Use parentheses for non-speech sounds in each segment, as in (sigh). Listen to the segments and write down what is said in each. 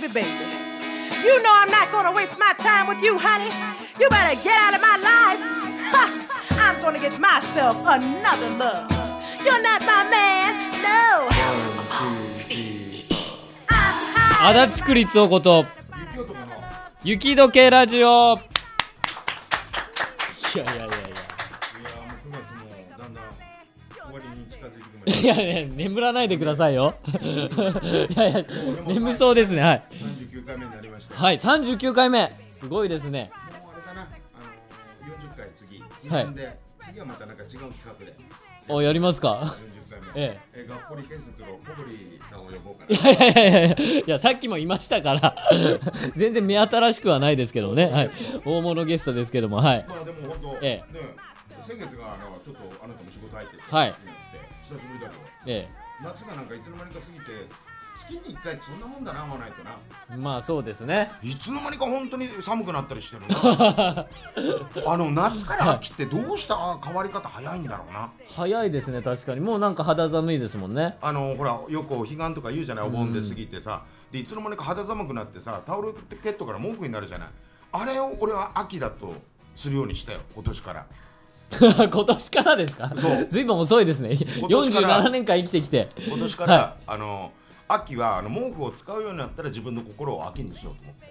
baby, baby. You know I'm not gonna waste my time with you, honey. You better get out of my life. Ha! I'm gonna get myself another love. You're not my man, no. 足立区立夫こと雪解けラジオいやいやいやいやいや眠らないでくださいよ (laughs) いやいや眠そうですねはい39回目になりましたはい三十九回目すごいですねもうあれかなあの四十回次はい次はまたなんか違う企画でおやりますかえええ、がっぽり健作の小堀さんを呼ぼうかな。いやいやいやいや、さっきもいましたから (laughs) 全然目新しくはないですけどね、はい、大物ゲストですけども、はい。まあでも本当、ええ、先月があのちょっとあなたも仕事入って、はい。久しぶりだけええ、夏がなんかいつの間にか過ぎて月に1回そんなもんだな合わないとなまあそうですねいつの間にか本当に寒くなったりしてるな (laughs) あの夏から秋ってどうした変わり方早いんだろうな早いですね確かにもうなんか肌寒いですもんねあのほらよくお彼岸とか言うじゃないお盆で過ぎてさ、でいつの間にか肌寒くなってさタオルケットから文句になるじゃないあれを俺は秋だとするようにしたよ今年から (laughs) 今年からですかずいぶん遅いですね47年間生きてきて今年から、はい、あの秋はあの毛布を使うようになったら自分の心を秋にしようと思って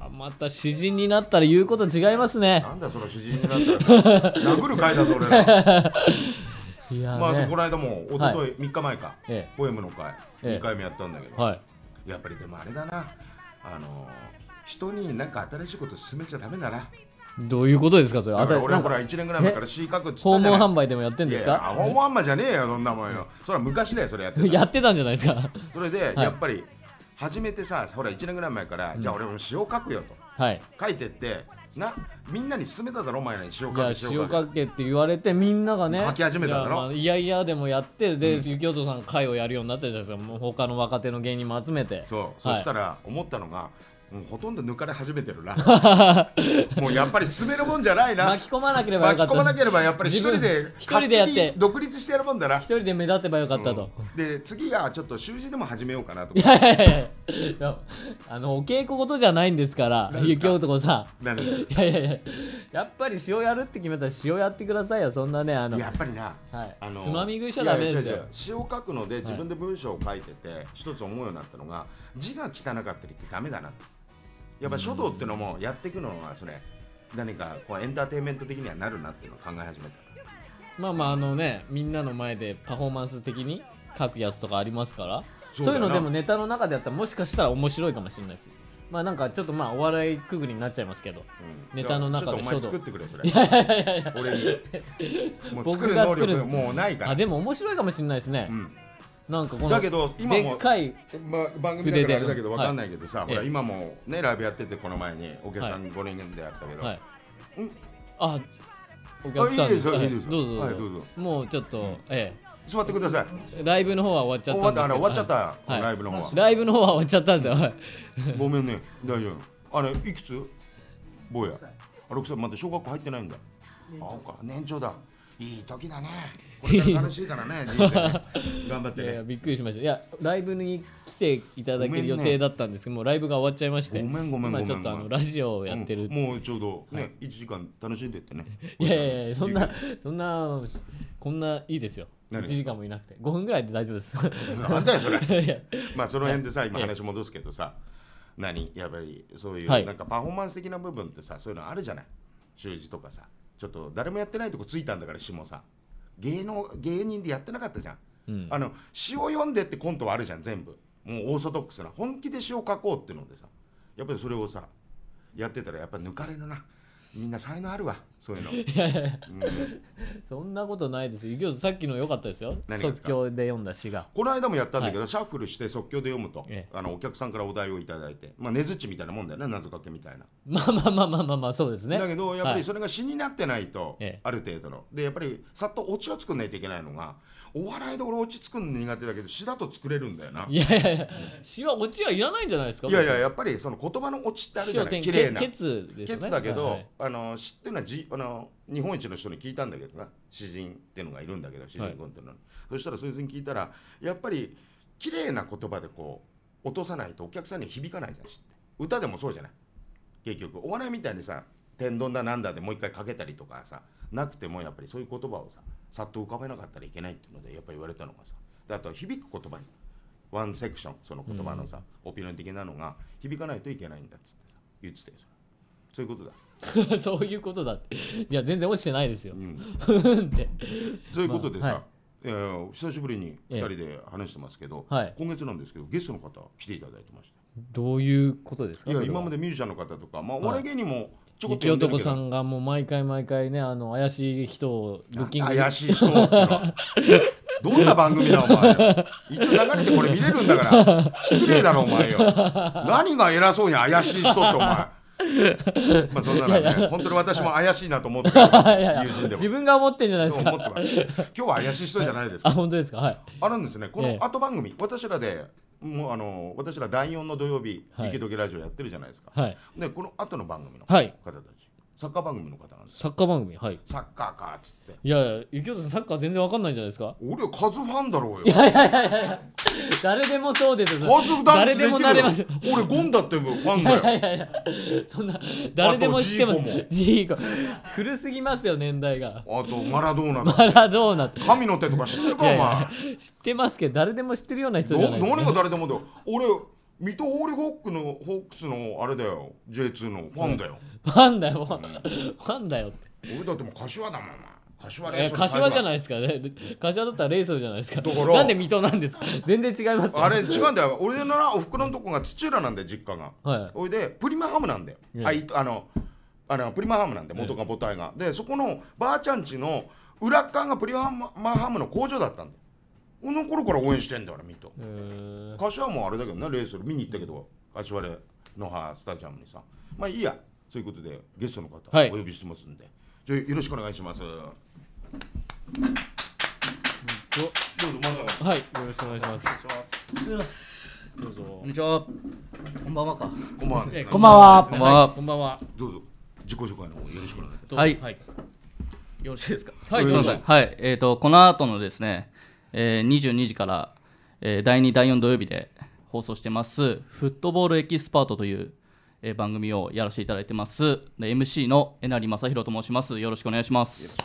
はあ、また詩人になったら言うこと違いますねなんだその詩人になったら殴る会だぞ俺ら (laughs) いや、ね、まあこの間も一昨日三3日前か、ええ、ポエムの会、ええ、2回目やったんだけど、はい、やっぱりでもあれだなあの人に何か新しいこと進めちゃダメだなどういうことですかそれ。だから俺はほら1年ぐらい前から C 角っつ訪問販売でもやってんですか訪問販売じゃねえよそんなもんよ。それは昔だよそれやってた。(laughs) やってたんじゃないですか。(laughs) それでやっぱり初めてさほら1年ぐらい前からじゃあ俺も詩を書くよと、はい、書いてってなみんなに勧めただろお前らに詩を書け詩を書けって言われてみんながね書き始めただろいやいやでもやってで、うん、雪男さん会をやるようになったじゃないですかもう他の若手の芸人も集めてそう、そしたら思ったのがうほとんど抜かれ始めてるな (laughs) もうやっぱり滑るもんじゃないな巻き込まなければ巻き込まなければやっぱり一人で一人でやって独立してやるもんだな一人で目立てばよかったと、うん、で次がちょっと習字でも始めようかなとかいやいやいやあのお稽古事じゃないんですから雪男さんいやいやいややっぱり塩やるって決めたら塩やってくださいよそんなねあのやっぱりな、はい、あのつまみ食いしちゃダメですよ詩を書くので自分で文章を書いてて、はい、一つ思うようになったのが字が汚かったりってダメだなってやっぱ書道っていうのもやっていくのはそれ何かこうエンターテインメント的にはなるなっていうのを考え始めたまあまああのねみんなの前でパフォーマンス的に書くやつとかありますからそうそういうのでもネタの中でやったらもしかしたら面白いかもしれないですまあなんかちょっとまあお笑いくぐりになっちゃいますけど、うん、ネタの中で書道ちょっとお前作ってくれそれいやいや俺にもう作る能力もうないからあでも面白いかもしれないですね、うんなんかこのだけど今もでっかい、ま、番組だからあれだけど分かんないけどさ、はい、ほら今もねライブやっててこの前にお客さん5人でやったけど、はい、い、あお客さんですはい、どうぞ、はい、どうぞもうちょっと、うん、ええ座ってくださいライブの方は終わっちゃった終わっちゃった、はい、ライブの方はライブの方は終わっちゃったんですよ、はい、(laughs) ごめんね大丈夫あれいくつ坊やあ6歳まだ小学校入ってないんだあおか年長だいい時だね。これ楽しいからね、(laughs) 頑張っていやいやびっくりしましたいやライブに来ていただける予定だったんですけど、もうライブが終わっちゃいましてごめんごめんごめんちょっとあのラジオをやってる、うんもうちょうどね、一時間楽しんでってね。(laughs) いやいやいやそんなそんなこんないいですよ1時間もいなくて5分ぐらいで大丈夫ですなんだよそれ。(laughs) まあその辺でさ、今話戻すけどさ、何やっぱりそういうはいなんかパフォーマンス的な部分ってさ、そういうのあるじゃない。習字とかさ。ちょっと誰もやってないとこついたんだから下さん芸能芸人でやってなかったじゃん、うん、あの詩を読んでってコントはあるじゃん全部もうオーソドックスな本気で詩を書こうっていうのでさやっぱりそれをさやってたらやっぱ抜かれるなみんな才能あるわそういうの。(laughs) そんなことないですさっきの良かったですよ。何がで即興で読んだ詩が。この間もやったんだけど、シャッフルして即興で読むと、あのお客さんからお題を頂いて、まあ、根づちみたいなもんだよね謎かけみたいな、まあまあまあまあまあまあ、そうですね。だけどやっぱりそれが詩になってないと、ある程度のでやっぱりさっとオちを作んないといけないのがお笑いで俺落ち作るの苦手だけど詩だと作れるんだよないやいやいや、詩はオちはいらないんじゃないですか。いやいややっぱりその言葉の落ちってあるじゃない綺麗なケケツですね。ケツだけど、あの詩っていうのはあの日本一の人に聞いたんだけどな詩人っていうのがいるんだけど詩人君っていうの、はい、そしたらそいつに聞いたらやっぱり綺麗な言葉でこう落とさないとお客さんに響かないじゃん歌でもそうじゃない結局お笑いみたいにさ天丼だなんだでもう一回かけたりとかさなくてもやっぱりそういう言葉をささっと浮かべなかったらいけないっていうのでやっぱり言われたのがさであと響く言葉にワンセクションその言葉のさ、うん、オピニオン的なのが響かないといけないんだっつってさ言ってたよそういうことだ (laughs) そういうことだっていや全然落ちてないですよ、うん、ってそういうことでさ、まあはいえー、久しぶりに2人で話してますけど、え今月なんですけどゲストの方来ていただいてましたどういうことですかいや今までミュージシャンの方とか、まあ、お笑い芸人もちょこっと呼んでるさんがもう毎回毎回ねあの怪しい人をブッキング怪しい人どんな番組だお前一応流れてこれ見れるんだから失礼だろお前よ何が偉そうに怪しい人ってお前まあそんなのね、本当に私も怪しいなと思ってるんですよ、(laughs) 友人でも。自分が思ってんじゃないですか。そう思ってます。今日は怪しい人じゃないですか。あ、本当ですか。はい。あるんですね。この後番組、私らでもうあの私ら第4の土曜日、はい、池時ラジオやってるじゃないですか、はい、でこの後の番組の方たサッカー番組の方なんですサッカー番組はいサッカーかっつっていやいやゆきさんサッカー全然わかんないじゃないですか俺はカズファンだろうよいやいやいやいや誰でもそうですよカズダンス誰でもなれます俺ゴンだってファンだよいやいやいやそんな誰でも知ってますジーコ古すぎますよ年代があとマラドーナマラドーナ神の手とか知ってるかお前知ってますけど誰でも知ってるような人じゃないですか何が誰でもだよ俺水戸ホーリーホックのホークスのあれだよ J2 のファンだよ、ファンだよ、ファンだよって俺だってもう柏だもんな柏レイソル柏じゃないですかね柏だったらレイソルじゃないですかかなんで水戸なんですか全然違いますあれ違うんだよ俺なおふくろのとこが土浦なんだよ実家がはいおいでプリマハムなんだよ、えあいあのあのプリマハムなんで元が母体が、でそこのばあちゃんちの裏っ側がプリマハムの工場だったんだよこの頃から応援してんだからミト柏もあれだけどなレース見に行ったけど柏で野ハスタジアムにさまあいいやそういうことでゲストの方お呼びしてますんで、はい、じゃよろしくお願いします。どうぞまだはいよろしくお願いしますどうぞこんにちはこんばんはかこんばんはこんばんはこんばんはこんばんはどうぞ自己紹介の方よろしくお願いしますはいよろしいですかはいすません。はいえっとこの後のですねえー、22時から、えー、第2、第4土曜日で放送してます、フットボールエキスパートという、えー、番組をやらせていただいてます、MC のえなりまさひろと申します。よろしくお願いします。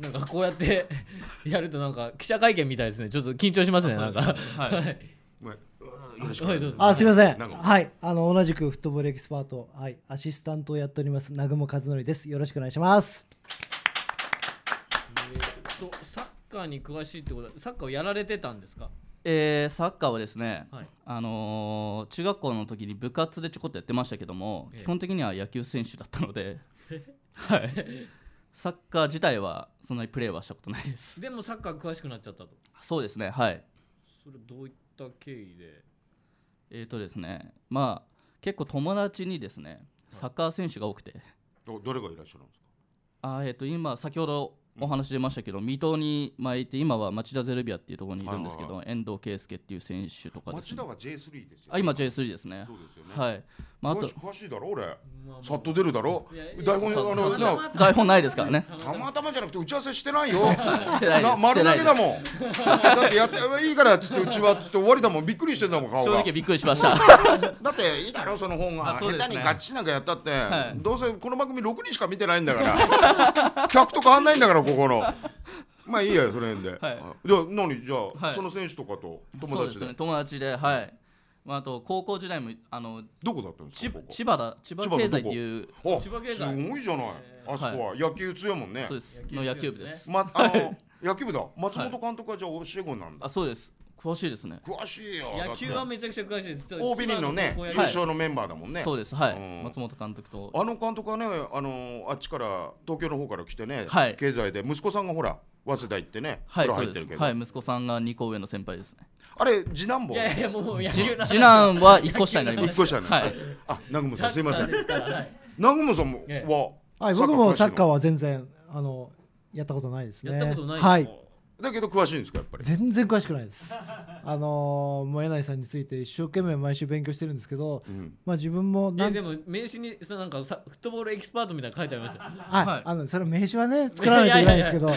なんかこうやって (laughs) やるとなんか記者会見みたいですね。ちょっと緊張しますね。なんか。はい。よいします。あ、すみません。はい、あの同じくフットボールエキスパート、はい、アシスタントをやっております。南雲和則です。よろしくお願いします。ッカーに詳しいってことはサッカーをやられてたんですかえー、サッカーはですね、はい、あのー、中学校の時に部活でちょこっとやってましたけども、ええ、基本的には野球選手だったので、(laughs) はい、サッカー自体はそんなにプレーはしたことないですでもサッカー詳しくなっちゃったとそうですねはいそれどういった経緯でえっ、ー、とですねまあ結構友達にですねサッカー選手が多くて、はい、どれがいらっしゃるんですかあ、えーと今先ほどお話出ましたけど、水戸に巻いて今は町田ゼルビアっていうところにいるんですけど、遠藤圭介っていう選手とかですね、ね、町田は J3 ですよ、ね、今 J3 ですねそうですよねはい、まあ、あと詳しいだろ俺、さっと出るだろ台本あの台本ないですからねたまたまじゃなくて打ち合わせしてないよし丸投げだもんだってやっていいからつってうちはつって終わりだもんびっくりしてたもん顔が正直びっくりしました (laughs) だっていいだろその本が、ね、下手にガッチなんかやったって、どうせこの番組6人しか見てないんだから (laughs) 客と変わんないんだからかここの。(laughs) まあいいやその辺で。はい。じゃあ何じゃその選手とかと友そうですね友達ではい、まあ、あと高校時代もあのどこだったんです千か。千葉だ千葉経済っていうあ千葉ご経済いじゃない。あそこは野球強いもんねそう。ですの野球部ですまあの野球部だ。松本監督はじゃあ教え子なんだ。あそうです詳しいですね詳しいよ野球はめちゃくちゃ詳しいです大ビリのね優勝のメンバーだもんね、はい、そうですはい、うん、松本監督とあの監督はねあのあっちから東京の方から来てね、はい、経済で息子さんがほら早稲田行ってね、はい、入ってるけど、はい、息子さんが二個上の先輩ですね。あれ、次男坊いやいや、もう野球次男は一個下になります。(laughs) 一個下になります。あ、南雲さん、すいません。南雲さんもは、はい、僕もサッカーは全然あのやったことないですね。やったことないはいだけど詳しいんですかやっぱり全然詳しくないです (laughs) あのー、もえないさんについて一生懸命毎週勉強してるんですけど、うん、まあ自分もなんでも名刺にのなんかさフットボールエキスパートみたいな書いてありましたはい、はい、あのそれ名刺はね作らないといけないんですけど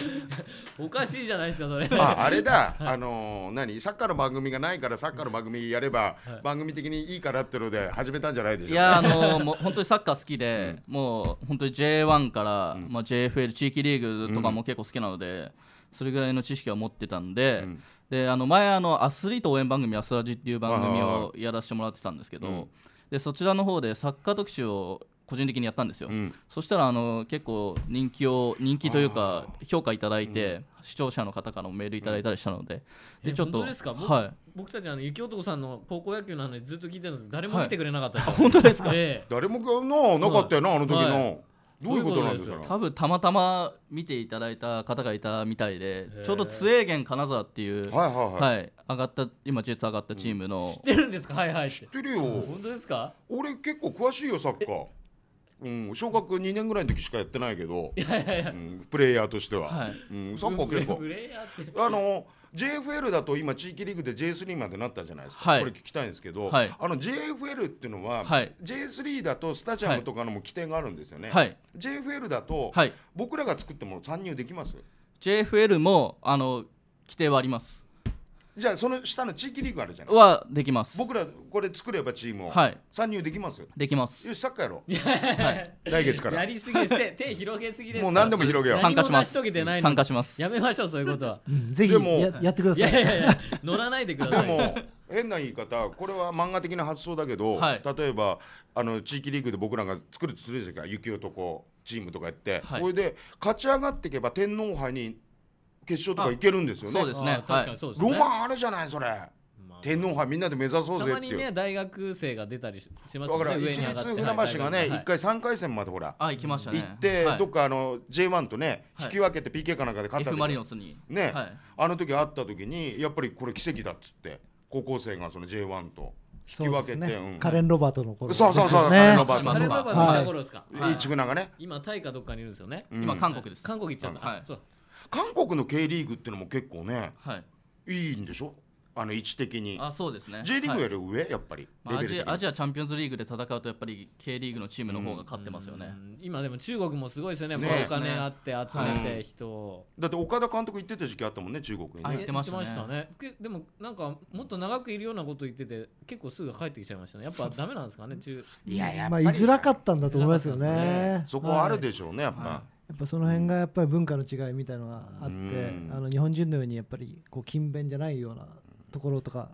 おかしいじゃないですかそれああれだあのー、何サッカーの番組がないからサッカーの番組やれば、番組的にいいからってので始めたんじゃないでしょう、いやあのー、もう本当にサッカー好きで、うん、もう本当に J1 から、うん、まあ JFL 地域リーグとかも結構好きなので、うんそれぐらいの知識は持ってたんでうん、であの前あのアスリート応援番組「アスラジ」っていう番組をやらせてもらってたんですけど、うん、でそちらの方でサッカー特集を個人的にやったんですよ、うん、そしたらあの結構人気を人気というか評価いただいて、視聴者の方からもメールいただいたりしたので、でちょっとはい、僕たちあの雪男さんの高校野球の話ずっと聞いてるんです誰も見てくれなかった、はい、本当ですか、えー、誰もななかったよな、あの時の。はいどういうことなんですか多分たまたま見ていただいた方がいたみたいでちょうど津エ源金沢っていうはいはいはい、上がった今 J2 上がったチームの、知ってるんですかはいはい知ってるよ本当ですか俺結構詳しいよサッカーうん、小学2年ぐらいの時しかやってないけど、いやいやいやうん、プレイヤーとしては、はい、うん、サッカー結構、あの JFL だと今地域リーグで J3 までなったじゃないですか、はい、これ聞きたいんですけど、はい、あの JFL っていうのは、はい、J3 だとスタジアムとかのも規定があるんですよね、はい、JFL だと、僕らが作っても参入できます JFL もあの規定はありますじゃあその下の地域リーグあるじゃないはできます僕らこれ作ればチームをはい参入できますよ、できますよしサッカーやろはい、う来月からやりすぎです手手広げすぎですもう何でも広げよう参加しますし遂げてない参加しますやめましょうそういうことはうんぜひでやもやってくだいさやいやいや乗らないでくださいでも変な言い方これは漫画的な発想だけど、はい例えばあの地域リーグで僕らが作るとするじゃないか雪男チームとかやって、はいこれで勝ち上がっていけば天皇杯に決勝とかいけるんですよね。そうですね。確かにそうです、ね、ロマンあるじゃないそれ。天皇杯みんなで目指そうぜたまにね大学生が出たりしますよねだから一律船橋がね一、回三回戦までほらあ行きました行って、どっかあの J1 とね、引き分けて PK かなんかで勝った時マリノスにね、あの時会った時にやっぱりこれ奇跡だっつって高校生がその J1 と引き分けて、カレン・ロバートの頃、そうそうそうカレン・ロバートの頃ですか、はい、一軍がね今タイかどっかにいるんですよね、今韓国です韓国行っちゃった、そう韓国の K リーグっていうのも結構ね、はい、いいんでしょあの位置的にあそうですね J リーグより上、はい、やっぱり、まアジアチャンピオンズリーグで戦うとやっぱり K リーグのチームの方が勝ってますよね、うん、今でも中国もすごいですよね、ね、お金あって集めて人を、うん、だって岡田監督行ってた時期あったもんね中国にね行ってましたねでもなんかもっと長くいるようなこと言ってて結構すぐ帰ってきちゃいましたねやっぱダメなんですかね中いやいやまあ、いづらかったんだと思いますよね、ね、そこはあるでしょうね、やっぱ、はいやっぱその辺がやっぱり文化の違いみたいのがあって、あの日本人のようにやっぱりこう勤勉じゃないようなところとか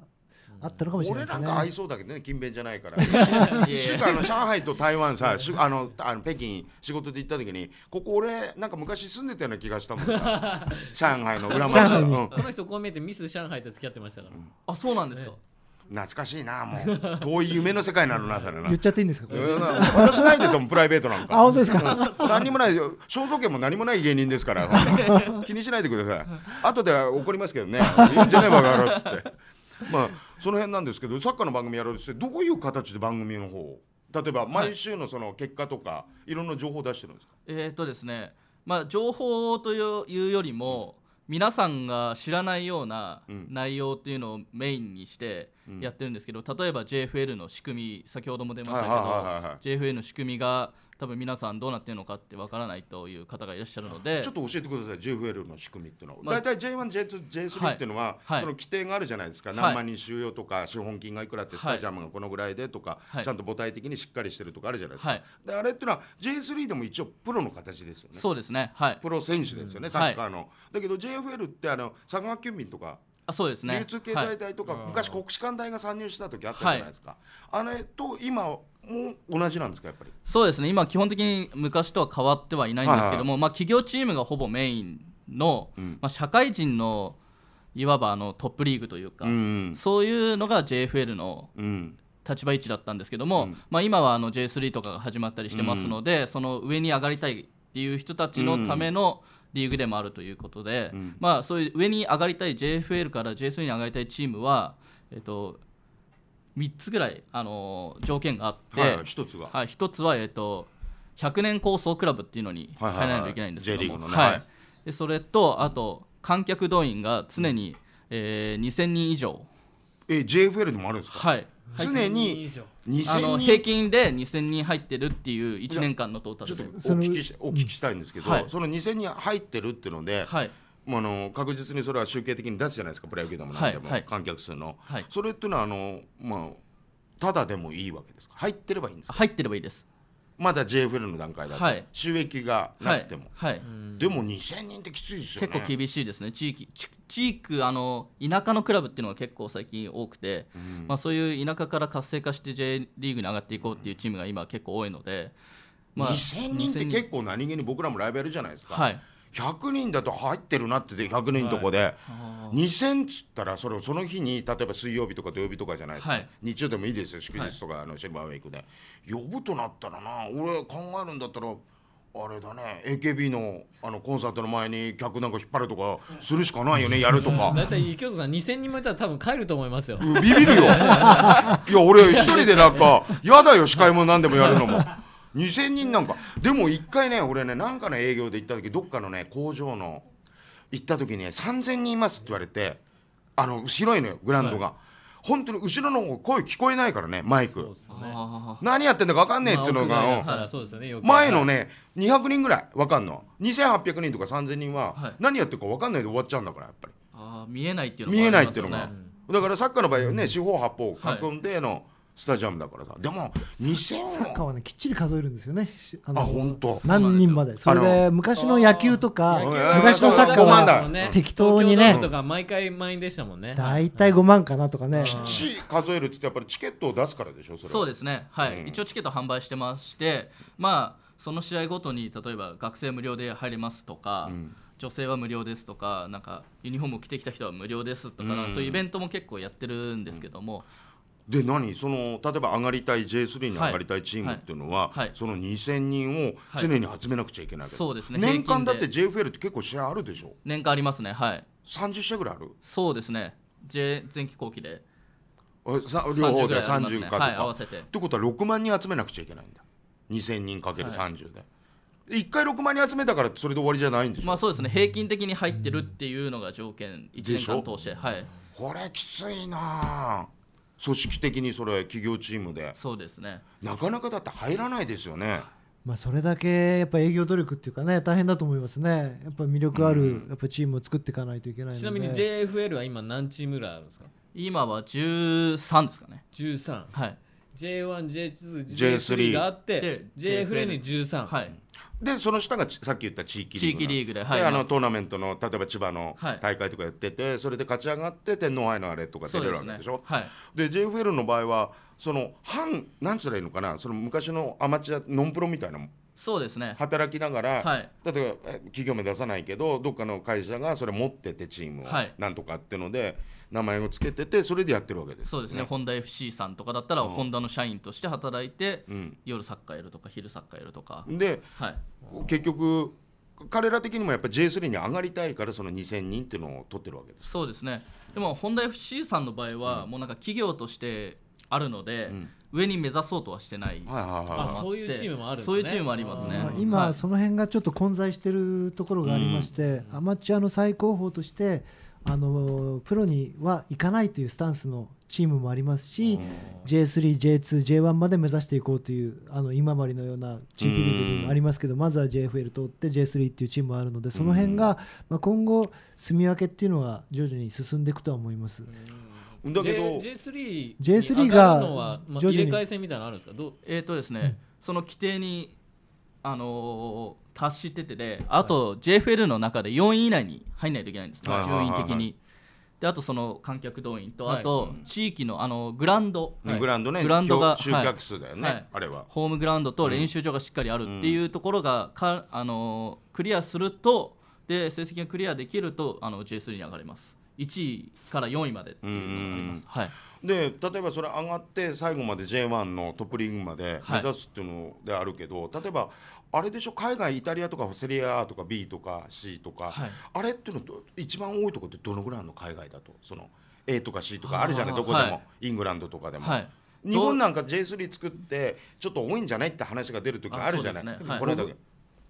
あったのかもしれない、ね、俺なんか合いそうだけどね勤勉じゃないから1 (laughs) 週間の上海と台湾さ (laughs) あのあの北京仕事で行った時にここ俺なんか昔住んでたような気がしたもん (laughs) 上海の裏町、うん、この人こう見えてミス上海と付き合ってましたから、うん、あそうなんですか、ね懐かしいなもう (laughs) 遠い夢の世界なのなそれな言っちゃっていいんですか私ないんですよプライベートなんか (laughs) あ本当ですか何にもない肖像権も何もない芸人ですから (laughs) 気にしないでください後で怒りますけどねいいんじゃねえばやろっつってまあその辺なんですけどサッカーの番組やろうとしてどういう形で番組の方例えば毎週のその結果とか、い、ろんな情報を出してるんですかえっとですねまあ情報というよりも、皆さんが知らないような内容っていうのをメインにしてやってるんですけど、例えば JFL の仕組み先ほども出ましたけど、JFL の仕組みが多分皆さんどうなってるのかってわからないという方がいらっしゃるのでちょっと教えてください JFL の仕組みっていうのは、まあ、大体 J1J2J3 っていうのは、はいその規定があるじゃないですか、はい、何万人収容とか資本金がいくらってスタジアムがこのぐらいでとか、ちゃんと母体的にしっかりしてるとかあるじゃないですか、であれっていうのは J3 でも一応プロの形ですよねそうですね、プロ選手ですよね、サッカーの、だけど JFL ってあの佐川急便とかあそうですね流通経済大とか、はい、昔国士舘大が参入した時あったじゃないですか、はい、あれと今も同じなんですかやっぱりそうですね今基本的に昔とは変わってはいないんですけども、はいはい、まあ、企業チームがほぼメインの、うん、まあ、社会人のいわばあのトップリーグというか、うんうん、そういうのが JFL の立場位置だったんですけども、うん、まあ、今はあの J3 とかが始まったりしてますので、うん、その上に上がりたいっていう人たちのための、うんリーグでもあるということで、うん、まあ、そういう上に上がりたい JFL から J3 に上がりたいチームは、えっと、3つぐらい、あの条件があって、はいはい、1つは、はい、1つは、えっと、100年構想クラブっていうのに変えないといけないんですけどはい、それとあと観客動員が常に、うん、えー、2000人以上え JFL でもあるんですかはい常にあの平均で2000人入ってるっていう1年間のトータルでお聞きしお聞きしたいんですけど、はい、その2000人入ってるっていうので、はい、もうあの確実にそれは集計的に出すじゃないですかプロ野球でも何でも、はい、観客数の、それっていうのはあの、まあ、ただでもいいわけですか入ってればいいんです入ってればいいですまだ JFL の段階だと、はい収益がなくても、はい、でも2000人ってきついですよね結構厳しいですね地域ち地域あの田舎のクラブっていうのが結構最近多くて、うんまあ、そういう田舎から活性化して J リーグに上がっていこうっていうチームが今結構多いので、まあ2000人って結構何気に僕らもライブやるじゃないですか、はい100人だと入ってるなってて100人とこで、はい、2,000っつったらそれをその日に例えば水曜日とか土曜日とかじゃないですか、はい、日曜でもいいですよ祝日とか、あのシルバーウェイクで呼ぶとなったらな俺考えるんだったら。あれだね AKB のあのコンサートの前に客なんか引っ張るとかするしかないよね (laughs) やるとかたい京都さん2000人もいたら多分帰ると思いますよビビるよ (laughs) いや俺一人でなんか嫌だよ司会も何でもやるのも。(laughs) 2000人なんかでも1回ね俺ねなんかの営業で行った時どっかのね工場の行った時に、ね、3000人いますって言われてあの広いのよグラウンドが。はい本当に後ろの方声聞こえないからねマイク、ね、何やってんだか分かんねえっていうのが、まあね、前のね200人ぐらい分かんの2800人とか3000人は何やってるか分かんないで終わっちゃうんだからやっぱり見えないっていうのが、ね、見えないっていうのが、だからサッカーの場合はね四方八方囲んでのスタジアムだからさでも2000サッカーはねきっちり数えるんですよねあ本当何人までそれで昔の野球とか昔のサッカーは適当にねとか毎回満員でしたもんね大体5万かなとかねきっちり数えるっつってやっぱりチケットを出すからでしょそれそうですねはい、うん、一応チケット販売してましてまあその試合ごとに例えば学生無料で入りますとか、うん女性は無料ですとかなんかユニフォームを着てきた人は無料ですとか、そういうイベントも結構やってるんですけども、で何その例えば上がりたい J3 に上がりたいチームっていうのは、はいはい、その2,000人を常に集めなくちゃいけないけはい、そうですね年間だって JFL って結構試合あるでしょ年間ありますねはい30試合ぐらいあるそうですね、J、前期後期でさ両方で30かとか、合わせてってことは6万人集めなくちゃいけないんだ2,000人かける30で。1回6万人集めたからそれで終わりじゃないんでしょまあそうですね平均的に入ってるっていうのが条件1年間通してはいこれきついなあ組織的にそれ企業チームでそうですねなかなかだって入らないですよね。まあ、それだけやっぱ営業努力っていうかね大変だと思いますねやっぱ魅力あるやっぱチームを作っていかないといけないので、ちなみに JFL は今何チームぐらいあるんですか今は13ですかね13はい J1J2J3 があって JFL に13、はい、でその下がさっき言った地域リーグ地域リーグで,、はい、あのトーナメントの例えば千葉の大会とかやってて、はい、それで勝ち上がって天皇杯のあれとか出れるわけでしょで、ね,、はい、で JFL の場合はその半なんつらいいのかなその昔のアマチュアノンプロみたいなそうですね働きながら、はい、例えば企業名出さないけどどっかの会社がそれ持っててチームを、はい、なんとかっていうので。名前を付けててそれでやってるわけです、ね、そうですね本田 FC さんとかだったら、うん、ホンダの社員として働いて、うん、夜サッカーやるとか昼サッカーやるとかで、はい、結局彼ら的にもやっぱ J3 に上がりたいからその2000人っていうのを取ってるわけですそうですねでも本田 FC さんの場合は、うん、もうなんか企業としてあるので、うん、上に目指そうとはしてない、はいはい、そういうチームもある、ね、そういうチームもありますね今、その辺がちょっと混在しているところがありまして、うん、アマチュアの最高峰としてあのプロには行かないというスタンスのチームもありますし、J3、J2、J1 まで目指していこうというあの今治のような地域リーグもありますけど、まずは JFL 通って J3 っていうチームがあるのでその辺が、まあ、今後、住み分けっていうのは徐々に進んでいくとは思います。だけど J3, J3 が入れ替え戦みたいなのあるんですかえーとですね、うん、その規定にあの達しててであと JFL の中で4位以内に入らないといけないんですはい、順位的に。であとその観客動員と、あと地域のあのグランド、グランドねグランドが集客数だよね、あれはホームグラウンドと練習場がしっかりあるっていうところがか、あのクリアするとで成績がクリアできるとあの J3 に上がれます1位から4位までっていうのがあります、はい、で例えばそれ上がって最後まで J1 のトップリーグまで目指すっていうのであるけど、例えばあれでしょ海外イタリアとかセリアとか B とか C とか、はい、あれっていうの一番多いとこってどのぐらいの海外だとその A とか C とかあるじゃないどこでも、はい、イングランドとかでも。はい日本なんか J3 作ってちょっと多いんじゃないって話が出る時あるじゃない、ねこれだけ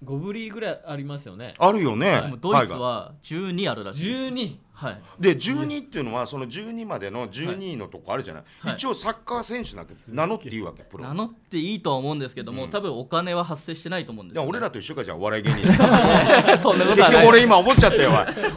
5ぶりぐらいありますよねあるよね、はい、ドイツは12あるらしいです12はい、で12っていうのはその12までの12位のとこあるじゃない、はい、一応サッカー選手なんて名乗っていいわけプロ名乗っていいとは思うんですけども、うん、多分お金は発生してないと思うんですよ、ね、俺らと一緒かじゃあお笑い芸人 (laughs) そんなこと結局俺今思っちゃったよ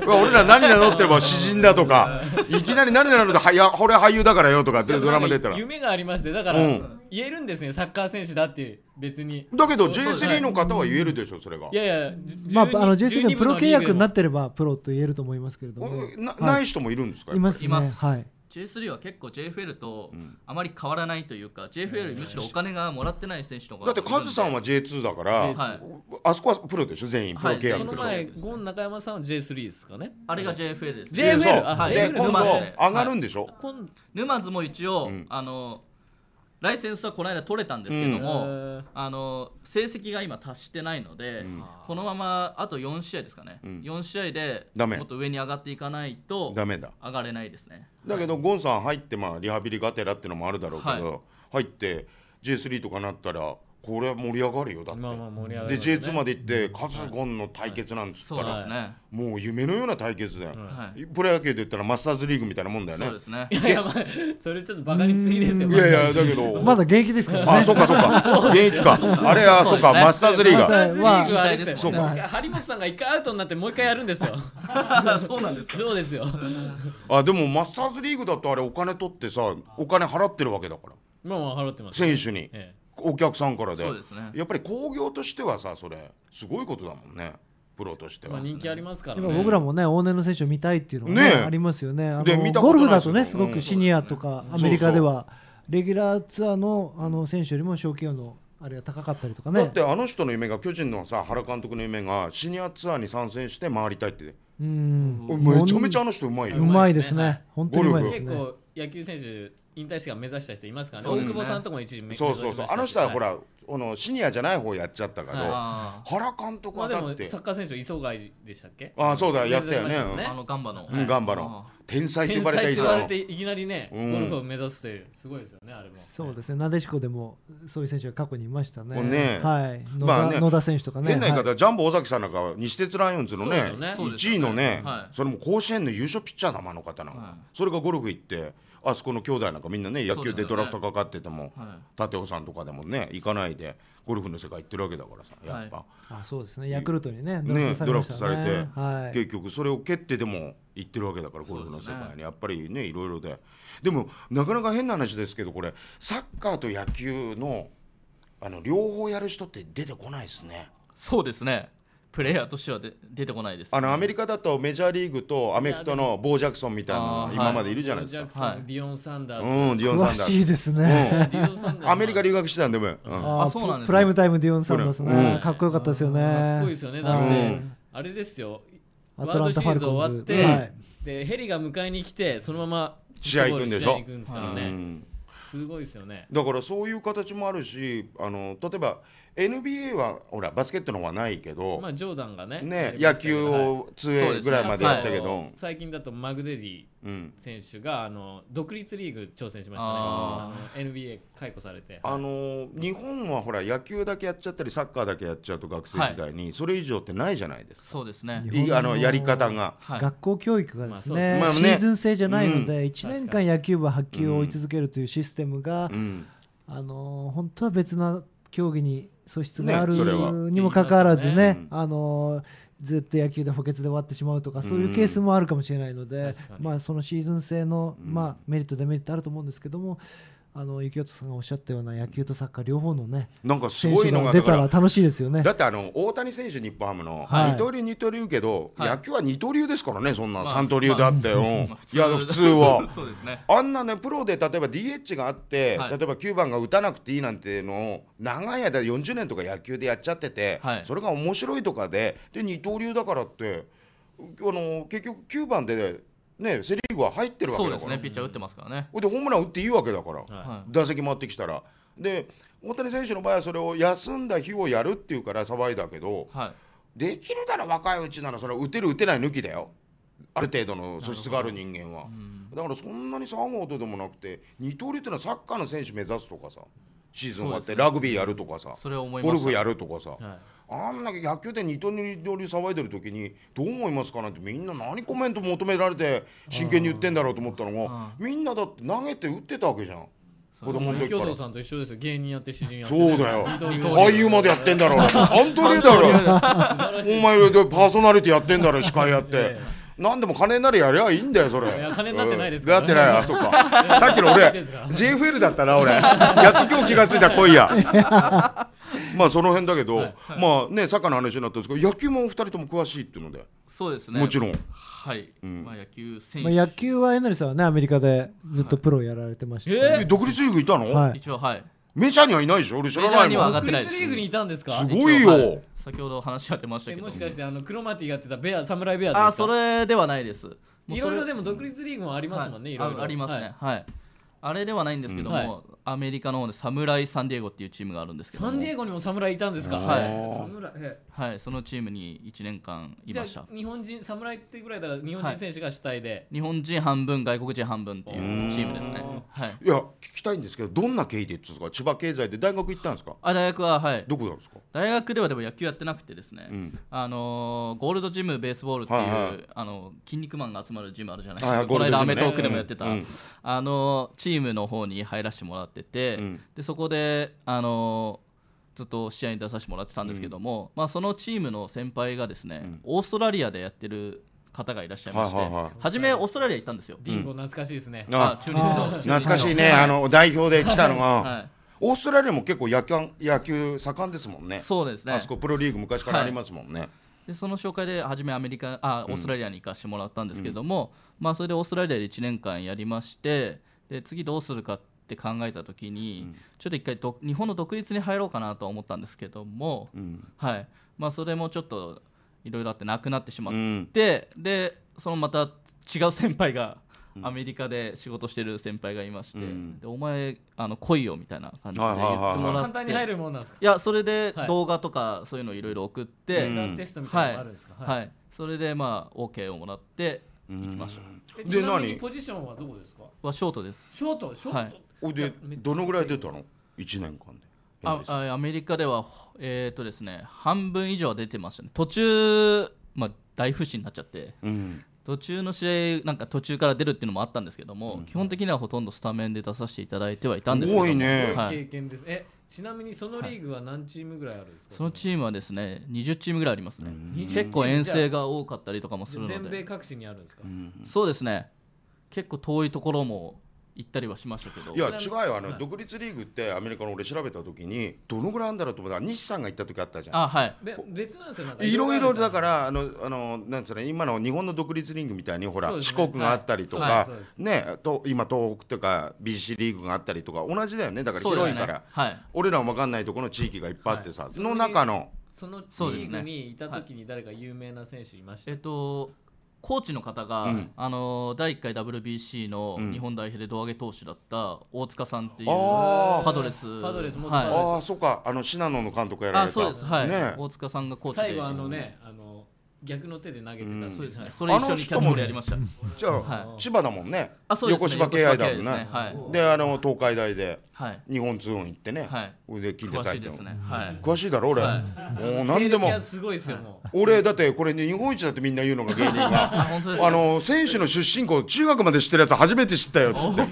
俺ら何名乗ってれば (laughs) 詩人だとかいきなり何名乗ってはいや俺俳優だからよとかでドラマ出たら夢がありましてだから、うん、言えるんですねサッカー選手だって別にだけど J3 の方は言えるでしょそれがいやいやまああの J3 のプロ契約になってればプロと言えると思いますけれどもな,、い人もいるんですか、はい、います、ね、います、はい J3 は結構 JFL とあまり変わらないというか、うん、JFL むしろお金がもらってない選手とかだってカズさんは J2 だから、はい、あそこはプロでしょ全員プロ契約でしょ、はい、その前ゴン中山さんは J3 ですかねあれが JFL です JFL あ、はい、で今度上がるんでしょ、はい、沼津も一応、うん、あのライセンスはこの間取れたんですけども、うん、あの成績が今達してないので、うん、このままあと4試合ですかね、うん、4試合でもっと上に上がっていかないとダメだ上がれないですねだけど、はい、ゴンさん入って、まあ、リハビリがてらっていうのもあるだろうけど、はい、入って J3 とかなったらこれは盛り上がるよだって、まあまね、で J2 まで行ってカズゴンの対決なんつったら、はいね、もう夢のような対決だよ、はい、プロ野球で言ったらマスターズリーグみたいなもんだよねそうですねいや、まあ、それちょっとバカにすぎですよいやいやだけどまだ現役ですから、ね、あそうかそうか (laughs) 現役かあれはそっかマスターズリーグマスターズリーグはあれですよ、まあ、張本さんが一回アウトになってもう一回やるんですよ (laughs) そうなんですかそうですよあでもマスターズリーグだとあれお金取ってさお金払ってるわけだからまあまあ払ってます、選手に、ええお客さんからで、ね、やっぱり興行としてはさそれすごいことだもんねプロとしては、人気ありますから、ね、僕らもね往年の選手を見たいっていうのが、ね、ありますよねゴルフだとねすごくシニアとか、アメリカではレギュラーツアーのあの選手よりも賞金のあれが高かったりとかねだってあの人の夢が巨人のさ原監督の夢がシニアツアーに参戦して回りたいってうんめちゃめちゃあの人うまいうまいですね本当にうまいですね野球選手引退試験目指した人いますからね、ね、大久保さんとも一時目そうそうそうあの人はほら、はい、このシニアじゃない方やっちゃったけど、はい、原監督はだって、まあ、でもサッカー選手磯貝でしたっけああそうだやったよね、ね、あのガンバの、うん、ガンバの天才と呼ばれた天才と呼ばれていきなりね、ゴルフを目指すというすごいですよねあれもそうですねなでしこでもそういう選手が過去にいましたねねはい野田,、まあね、野田選手とかね変な言い方、はい、ジャンボ尾崎さんなんか西鉄ライオンズのねね1位のね、はい、それも甲子園の優勝ピッチャー生の方なんか、それがゴルフ行ってあそこの兄弟なんかみんなね野球でドラフトかかってても、舘尾さんとかでもね行かないでゴルフの世界行ってるわけだからさやっぱ、あそうですねヤクルトにねドラフトされて、はい、結局それを蹴ってでも行ってるわけだからゴルフの世界に、やっぱりねいろいろででもなかなか変な話ですけどこれサッカーと野球のあの両方やる人って出てこないですね。そうですねプレイヤーとしてはで出てこないです、ね、あのアメリカだとメジャーリーグとアメフトのボー・ジャクソンみたいなのが今までいるじゃないですか、はい、ディオン・サンダース、うん、ディオン・サンダースいですね、うん、アメリカ留学してたんでも、うん、あそうなん、ね、プライムタイムディオン・サンダースね、かっこよかったですよねかっこいいですよねだって、あれですよワールドシリーズ終わって、はい、でヘリが迎えに来てそのまま試合行くんでしょ行くんですからね、すごいですよねだからそういう形もあるしあの例えば NBA はほらバスケットの方はないけど、まあ、ジョーダンがねね野球を通営ぐらいまでやったけど、はい、最近だとマグデディ選手が、あの独立リーグ挑戦しましたね NBA 解雇されて、あの日本はほら野球だけやっちゃったりサッカーだけやっちゃうと学生時代に、それ以上ってないじゃないですかそうですねあのやり方が、学校教育がですね,、まあ、シーズン制じゃないので、う1年間野球部は発球を追い続けるというシステムが、あの本当は別な競技に素質があるにもかかわらずね、ねね、あのずっと野球で補欠で終わってしまうとかそういうケースもあるかもしれないので、まあ、そのシーズン制の、まあ、メリットデメリットあると思うんですけどもあの幸男さんがおっしゃったような野球とサッカー両方のね、なんかすごいのが出たら楽しいですよね。だってあの大谷選手、日本ハムの、はい、二刀流、二刀流けど、はい、野球は二刀流ですからね、そんな、まあ、三刀流であってよ、まあ、いや、普通は (laughs) ね、あんなね、プロで例えば DH があって、例えば9番が打たなくていいなんていうのを、長い間、40年とか野球でやっちゃってて、それが面白いとかで、で二刀流だからって、あの結局、9番で、ね、ね、セ・リーグは入ってるわけだからそうですねピッチャー打ってますからねでホームラン打っていいわけだから、はい、打席回ってきたらで大谷選手の場合はそれを休んだ日をやるっていうから騒いだけど、はい、できるなら若いうちならそれは打てる打てない抜きだよある程度の素質がある人間は、だからそんなに騒ぐことでもなくて二刀流っていうのはサッカーの選手目指すとかさシーズン終わってラグビーやるとかさ、ゴルフやるとかさ、はいあんな野球で二刀流騒いでる時にどう思いますかなんてみんな何コメント求められて真剣に言ってんだろうと思ったのがみんなだって投げて打ってたわけじゃん。子供の時から。さんと一緒ですよ。芸人やって詩人やって、そうだよ。俳優までやってんだろう。サントリーだろ。(laughs) お前パーソナリティやってんだろ。司会やって。何でも金なりやりゃいいんだよそれいや金になってないですから、ね、なってないあそっか (laughs) さっきの俺 JFL だったな俺やっと今日気が付いた今夜 (laughs) まあその辺だけど、はいはい、まあねサッカーの話になったんですけど野球も二人とも詳しいっていうのでそうですねもちろんはい、うん、まあ野球選手、まあ、野球はえなりさんはねアメリカでずっとプロやられてました、ね、はい、えー、独立リーグいたの、はい、一応はいメジャーにはいないでしょ俺知らないもんメジャーには上がってないですすごいよ、先ほど話が出ましたけどもしかしてあのクロマティがやってたベアサムライベアーズあそれではないですいろいろでも独立リーグもありますもんね、はい、いろいろありますね、はい、はい、あれではないんですけども、うんはい、アメリカの方で侍サンディエゴっていうチームがあるんですけどサンディエゴにも侍いたんですかはい、はい、そのチームに1年間いました日本人侍ってぐらいだから日本人選手が主体で、はい、日本人半分外国人半分っていうチームですね、はい、いや聞きたいんですけどどんな経緯でですか千葉経済で大学行ったんですかあ大学ははいどこなんですか大学ではでも野球やってなくてですね、うん、あのー、ゴールドジムベースボールっていう、はいはい、あの筋肉マンが集まるジムあるじゃないですか、はいはい、この間、アメトークでもやってた、うんうん、あのー、チームの方に入らせてもらってってて、うん、でそこで、あのー、ずっと試合に出させてもらってたんですけども、うん、まあ、そのチームの先輩がですね、うん、オーストラリアでやってる方がいらっしゃいまして、は、はい、めオーストラリア行ったんですよ。ディンゴ懐かしいですね。あ中日の懐かしいね、あの代表で来たのが。はいオーストラリアも結構野球野球盛んですもんね。そうですね。あそこプロリーグ昔からありますもんね。はい、でその紹介で初めアメリカあオーストラリアに行かしてもらったんですけども、うん、まあそれでオーストラリアで一年間やりましてで次どうするかってって考えた時に、うん、ちょっと一回日本の独立に入ろうかなと思ったんですけども、うん、はいまあ、それもちょっといろいろあってなくなってしまって、うん、でそのまた違う先輩が。アメリカで仕事してる先輩がいまして、うん、でお前あの来いよみたいな感じで言ってもらって簡単に入るもんなんですかいやそれで動画とかそういうのいろいろ送って、うん、テストみたいなのあるんですか、はい、はい、それでまあ OK をもらって行きました、うん、で何ポジションはどこですかはショートですショートショートっほでどのぐらい出たの1年間であアメリカではえっ、ー、とですね半分以上は出てましたね途中、まあ、大不振になっちゃって、うん、途中の試合なんか途中から出るっていうのもあったんですけども、うん、基本的にはほとんどスタメンで出させていただいてはいたんですけどすごいね、はい、経験ですえちなみにそのリーグは何チームぐらいあるんですか、はい、そのチームはですね20チームぐらいありますね、うん、結構遠征が多かったりとかもするので全米各地にあるんですか、そうですね結構遠いところも行ったりはしましたけどいや違うよあの、はい、独立リーグってアメリカの俺調べた時にどのぐらいあるんだろうと思ったら西さんが行った時あったじゃんあはい別なんですよいろいろだからあのあのなんつうの今の日本の独立リーグみたいにほら、ね、四国があったりとか、はいはい、ねと今東北とか BC リーグがあったりとか同じだよねだから広いから、ね、はい、俺らも分かんないところの地域がいっぱいあってさ、その中のそのリーグにいた時に誰か有名な選手いました、ね、えっとコーチの方が、うん、あの第1回 WBC の日本代表で胴上げ投手だった大塚さんっていうパドレスパドレス元パドレス、はあそうかあの信濃の監督やられたあそうですはい、ね、大塚さんがコーチで最後あのねあの逆の手で投げてたんで、うん、それ一緒にキャッチボールやりましたじゃあ千葉だもんね横芝系愛だもんねであの東海大で日本通運行ってね腕切ってたいて詳しいだろ俺もう何でも俺だってこれ日本一だってみんな言うのが芸人が (laughs) あの選手の出身校中学まで知ってるやつ初めて知ったよっつって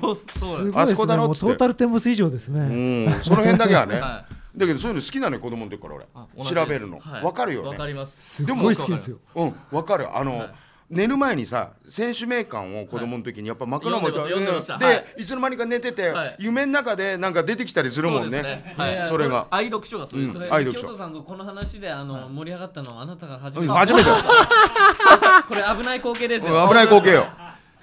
あそこだろっつってトータルテンボス以上ですねその辺だけはね (laughs) だけどそういうの好きなのよ子供の時から俺調べるの、はい、分かるよね分かりますでも好きですようん分かるあの、はい寝る前にさ選手名鑑を子供の時にやっぱ枕元、はい、で、はい、いつの間にか寝てて、はい、夢の中でなんか出てきたりするもんね、ねはい、それが愛読書がそううん、それ愛読書さんとこの話であの、盛り上がったのあなたが初めて、うん、初めて (laughs) これ危ない光景ですよ危ない光景よ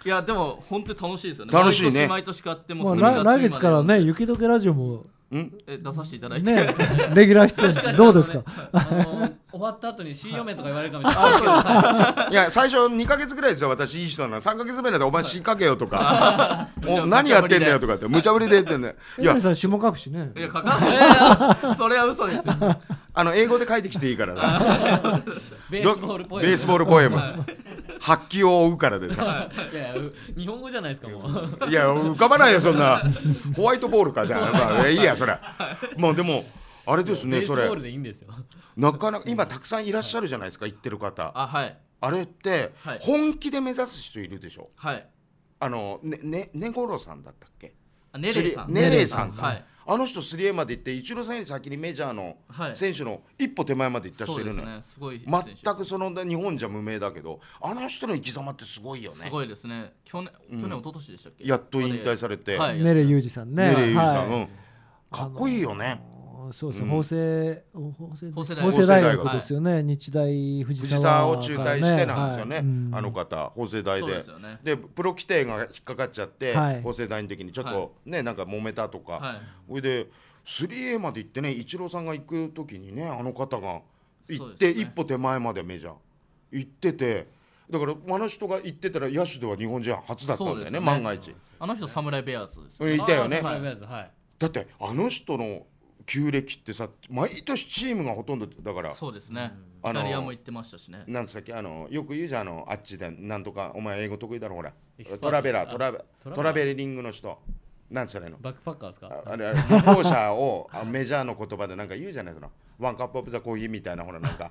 いやでも本当に楽しいですよね楽しいね毎年買っても、まあ、来月からね雪解けラジオもえ出させていただいて、ね、レギュラー出演どうですか、あの終わった後に新嫁とか言われるかもしれないいや最初2か月ぐらいですよ私いい人なの3か月目なんでお前詩かけよとかもう何やってんだよとかって無茶ぶりで言ってんだよいやさんしねいや書かないそれは嘘ですよあの英語で書いてきていいからなベースボールポエム発揮を負うからでさいやいや日本語じゃないですかもういや浮かばないよそんなホワイトボールかじゃあ、まあ、いいやそりゃまあでもあれですねそれなかなか今たくさんいらっしゃるじゃないですか行ってる方あはいあれって本気で目指す人いるでしょはいあのねねねごろさんだったっけねれさんねれいさんか、はいあの人 3A まで行ってイチローさんより先にメジャーの選手の一歩手前まで行った人てるのよ、全くその日本じゃ無名だけどあの人の生き様ってすごいよねすごいですね去年、うん、去年一昨年でしたっけやっと引退されて、ね、い、ネレユージさんねネレユージさん、はいうん、かっこいいよね、あのーそうそう法政法政大学ですよね、日大藤沢、を中退してなんですよね、あの方法政大でで、プロ規定が引っかかっちゃって、法政大の時にちょっとね、なんか揉めたとかそれで 3A まで行ってねイチローさんが行く時にねあの方が行って、一歩手前までメジャー行ってて。だからあの人が行ってたら野手では日本人初だったんだよね、万が一あの人侍ベアーズですよねいたよね、だってあの人の旧暦ってさ毎年チームがほとんどだからそうですねイタリアも行ってましたしねなんつったっけあのよく言うじゃんあのあっちでなんとかお前英語得意だろほらトラベラートラベトラベリングの人なんつったのバックパッカーですかあれあれ旅行 (laughs) 者をメジャーの言葉でなんか言うじゃないそのワンカップオブザコーヒーみたいなほらなんか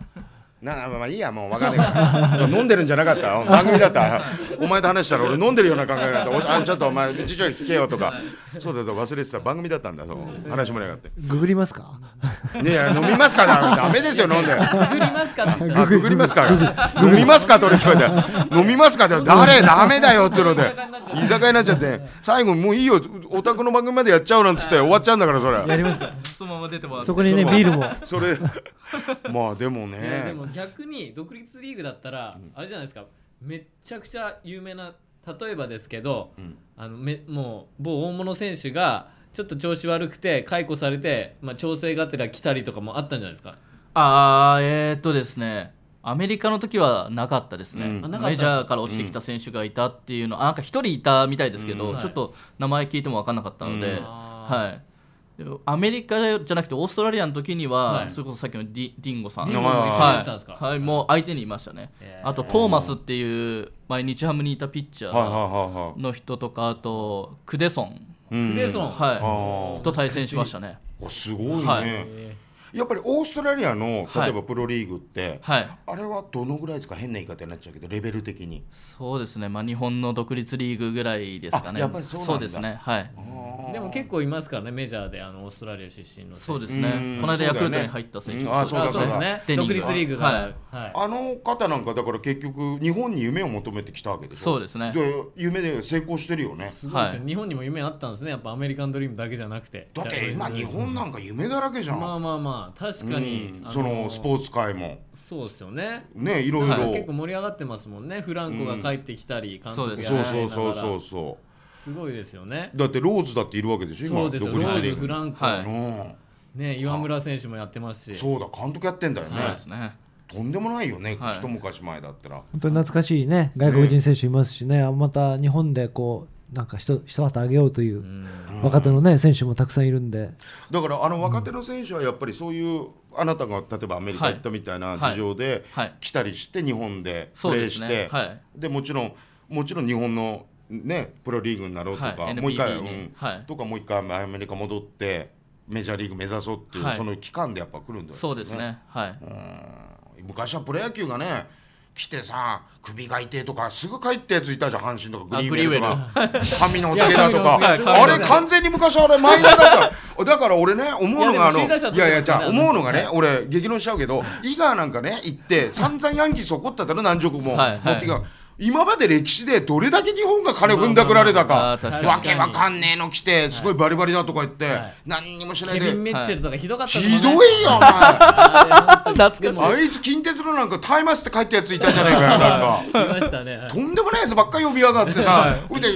なまあいいやもう分かんないから飲んでるんじゃなかった番組だったお前と話したら俺飲んでるような考えなんだあちょっとお前次女聞けよとかそうだと忘れてた番組だったんだそう話もなかってググりますかねや飲みますかだめですよ飲んでググりますかググりますか飲みますかと俺聞こえて飲みますかっ誰だめだよってので居酒屋になっちゃって最後もういいよお宅の番組までやっちゃうなんつって終わっちゃうんだからそれやりますかそのまま出てもらってそこにねビールもそれまあでもね逆に独立リーグだったら、あれじゃないですかめちゃくちゃ有名な例えばですけど、うん、あのめもう某大物選手がちょっと調子悪くて解雇されて、まあ、調整がてら来たりとかもあったんじゃないですかああえー、っとですねアメリカの時はなかったですね、うん、メジャーから落ちてきた選手がいたっていうの、うん、なんか1人いたみたいですけど、うんちょっと名前聞いても分かんなかったので、はい、アメリカじゃなくてオーストラリアの時には、はい、それこそさっきのディディンゴさん、はいはいはい、もう相手にいましたね、えー、あとトーマスっていう前日ハムにいたピッチャーの人とかあとクデソン、うん、クデソン、はい、と対戦しましたねすごいね、やっぱりオーストラリアの例えばプロリーグって、はい、あれはどのぐらいですか変な言い方になっちゃうけどレベル的にそうですね、まあ、日本の独立リーグぐらいですかねやっぱりそうですねはいでも結構いますからねメジャーであのオーストラリア出身のそうですねこの間ヤクルトに入った選手、ね、あそうそうですね独立リーグが、はいはい、あの方なんかだから結局日本に夢を求めてきたわけでしょそうですねで夢で成功してるよねすごいです日本にも夢あったんですねやっぱアメリカンドリームだけじゃなくてだって今日本なんか夢だらけじゃんまあまあまあまあ確かに、うん、そのスポーツ界もそうですよねねいろいろ、はい、結構盛り上がってますもんねフランコが帰ってきたり、うん、監督やられながらそうそうそうそうすごいですよねだってローズだっているわけでしょそうですよローズフランコ、はい、ね岩村選手もやってますしそうだ監督やってんだよね、はい、ねとんでもないよね、はい、一昔前だったら本当に懐かしいね外国人選手いますしね、ね、また日本でこうなんか人一旗あげようという若手の、ね、選手もたくさんいるんでだからあの若手の選手はやっぱりそういう、あなたが例えばアメリカ行ったみたいな事情で来たりして日本でプレーして、でもちろんもちろん日本の、ね、プロリーグになろうとか、もう一回、うんとかもう一回アメリカ戻ってメジャーリーグ目指そうっていう、その期間でやっぱ来るんだよね。そうですね、はい、昔はプロ野球がね来てさ首が痛いとかすぐ帰ってやついたじゃん阪神とかグリーンウェルとか髪のお告げだとかあれ完全に昔あれ前田だっただから俺ね思うのがあのいやいやじゃあ思うのがね俺激論しちゃうけど伊賀なんかね行って散々ヤンキース怒っただろ何十個も持ってきた。今まで歴史でどれだけ日本が金踏んだくられたか、まあ、わけわかんねえの来て、すごいバリバリだとか言って、はい、何にもしないで。ケビン・メッチェルとかひどかった、ひどいよ、お前。あいつ、近 (laughs) 鉄のなんか、タイマスって書いたやついたじゃないかよ、なんか。(laughs) いましたね。とんでもないやつばっかり呼びやがってさ、ほ、はいで、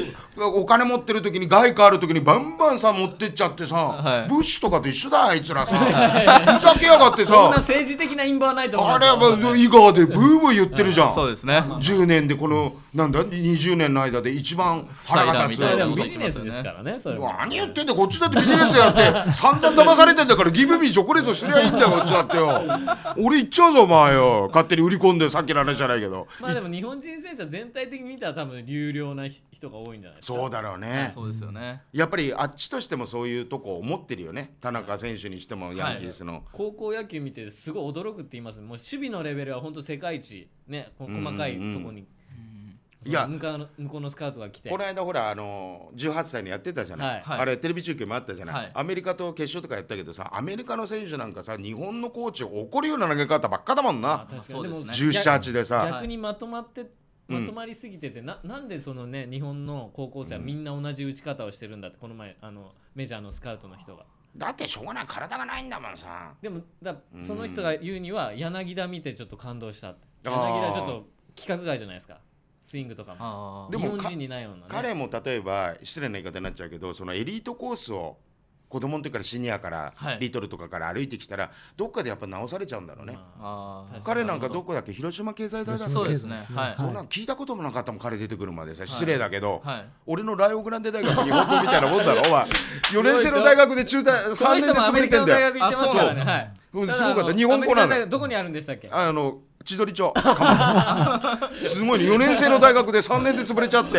お金持ってる時に外貨ある時にバンバンさ持ってっちゃってさ、はい、ブッシュとかと一緒だあいつらさふざけやがってさそんな政治的な陰謀はないと思あれは伊賀でブーブー言ってるじゃん、そうですね10年でこのなんだ20年の間で一番腹が立つビジネスですからね何言ってんだこっちだってビジネスやって (laughs) 散々騙されてんだからギブミーチョコレートすりゃいいんだよこっちだってよ (laughs) 俺言っちゃうぞお前よ勝手に売り込んでさっきの話じゃないけどまあでも日本人選手は全体的に見たら多分流量な人が多いんじゃないですかそうだろうね、そうですよねやっぱりあっちとしてもそういうとこ思ってるよね田中選手にしてもヤンキースの、はい、高校野球見てすごい驚くって言いますもう守備のレベルは本当世界一ね細かいとこに、いや向こうのスカートが来てこの間ほらあの18歳にやってたじゃない、はい、あれテレビ中継もあったじゃない、はい、アメリカと決勝とかやったけどさアメリカの選手なんかさ日本のコーチを怒るような投げ方ばっかだもんな、まあ、確かにでも1718でさ逆にまとまってまとまりすぎてて、うん、ななんでそのね日本の高校生はみんな同じ打ち方をしてるんだってこの前あのメジャーのスカウトの人が。だってしょうがない体がないんだもんさでもだその人が言うには柳田見てちょっと感動した柳田ちょっと規格外じゃないですかスイングとかもも日本人にないような、ね、彼も例えば失礼な言い方になっちゃうけどそのエリートコースを子供の時からシニアから、はい、リトルとかから歩いてきたらどっかでやっぱ直されちゃうんだろうね彼なんかどこだっけ広島経済大学そうですね、はい、そんな聞いたこともなかったもん彼出てくるまでさ失礼だけど、はい、俺のライオグランデ大学日本語みたいなもんだろ (laughs) 4年生の大学で中退3年で潰れてんだよすごかった日本語なのどこにあるんでしたっけあの千鳥町すごいね4年生の大学で3年で潰れちゃって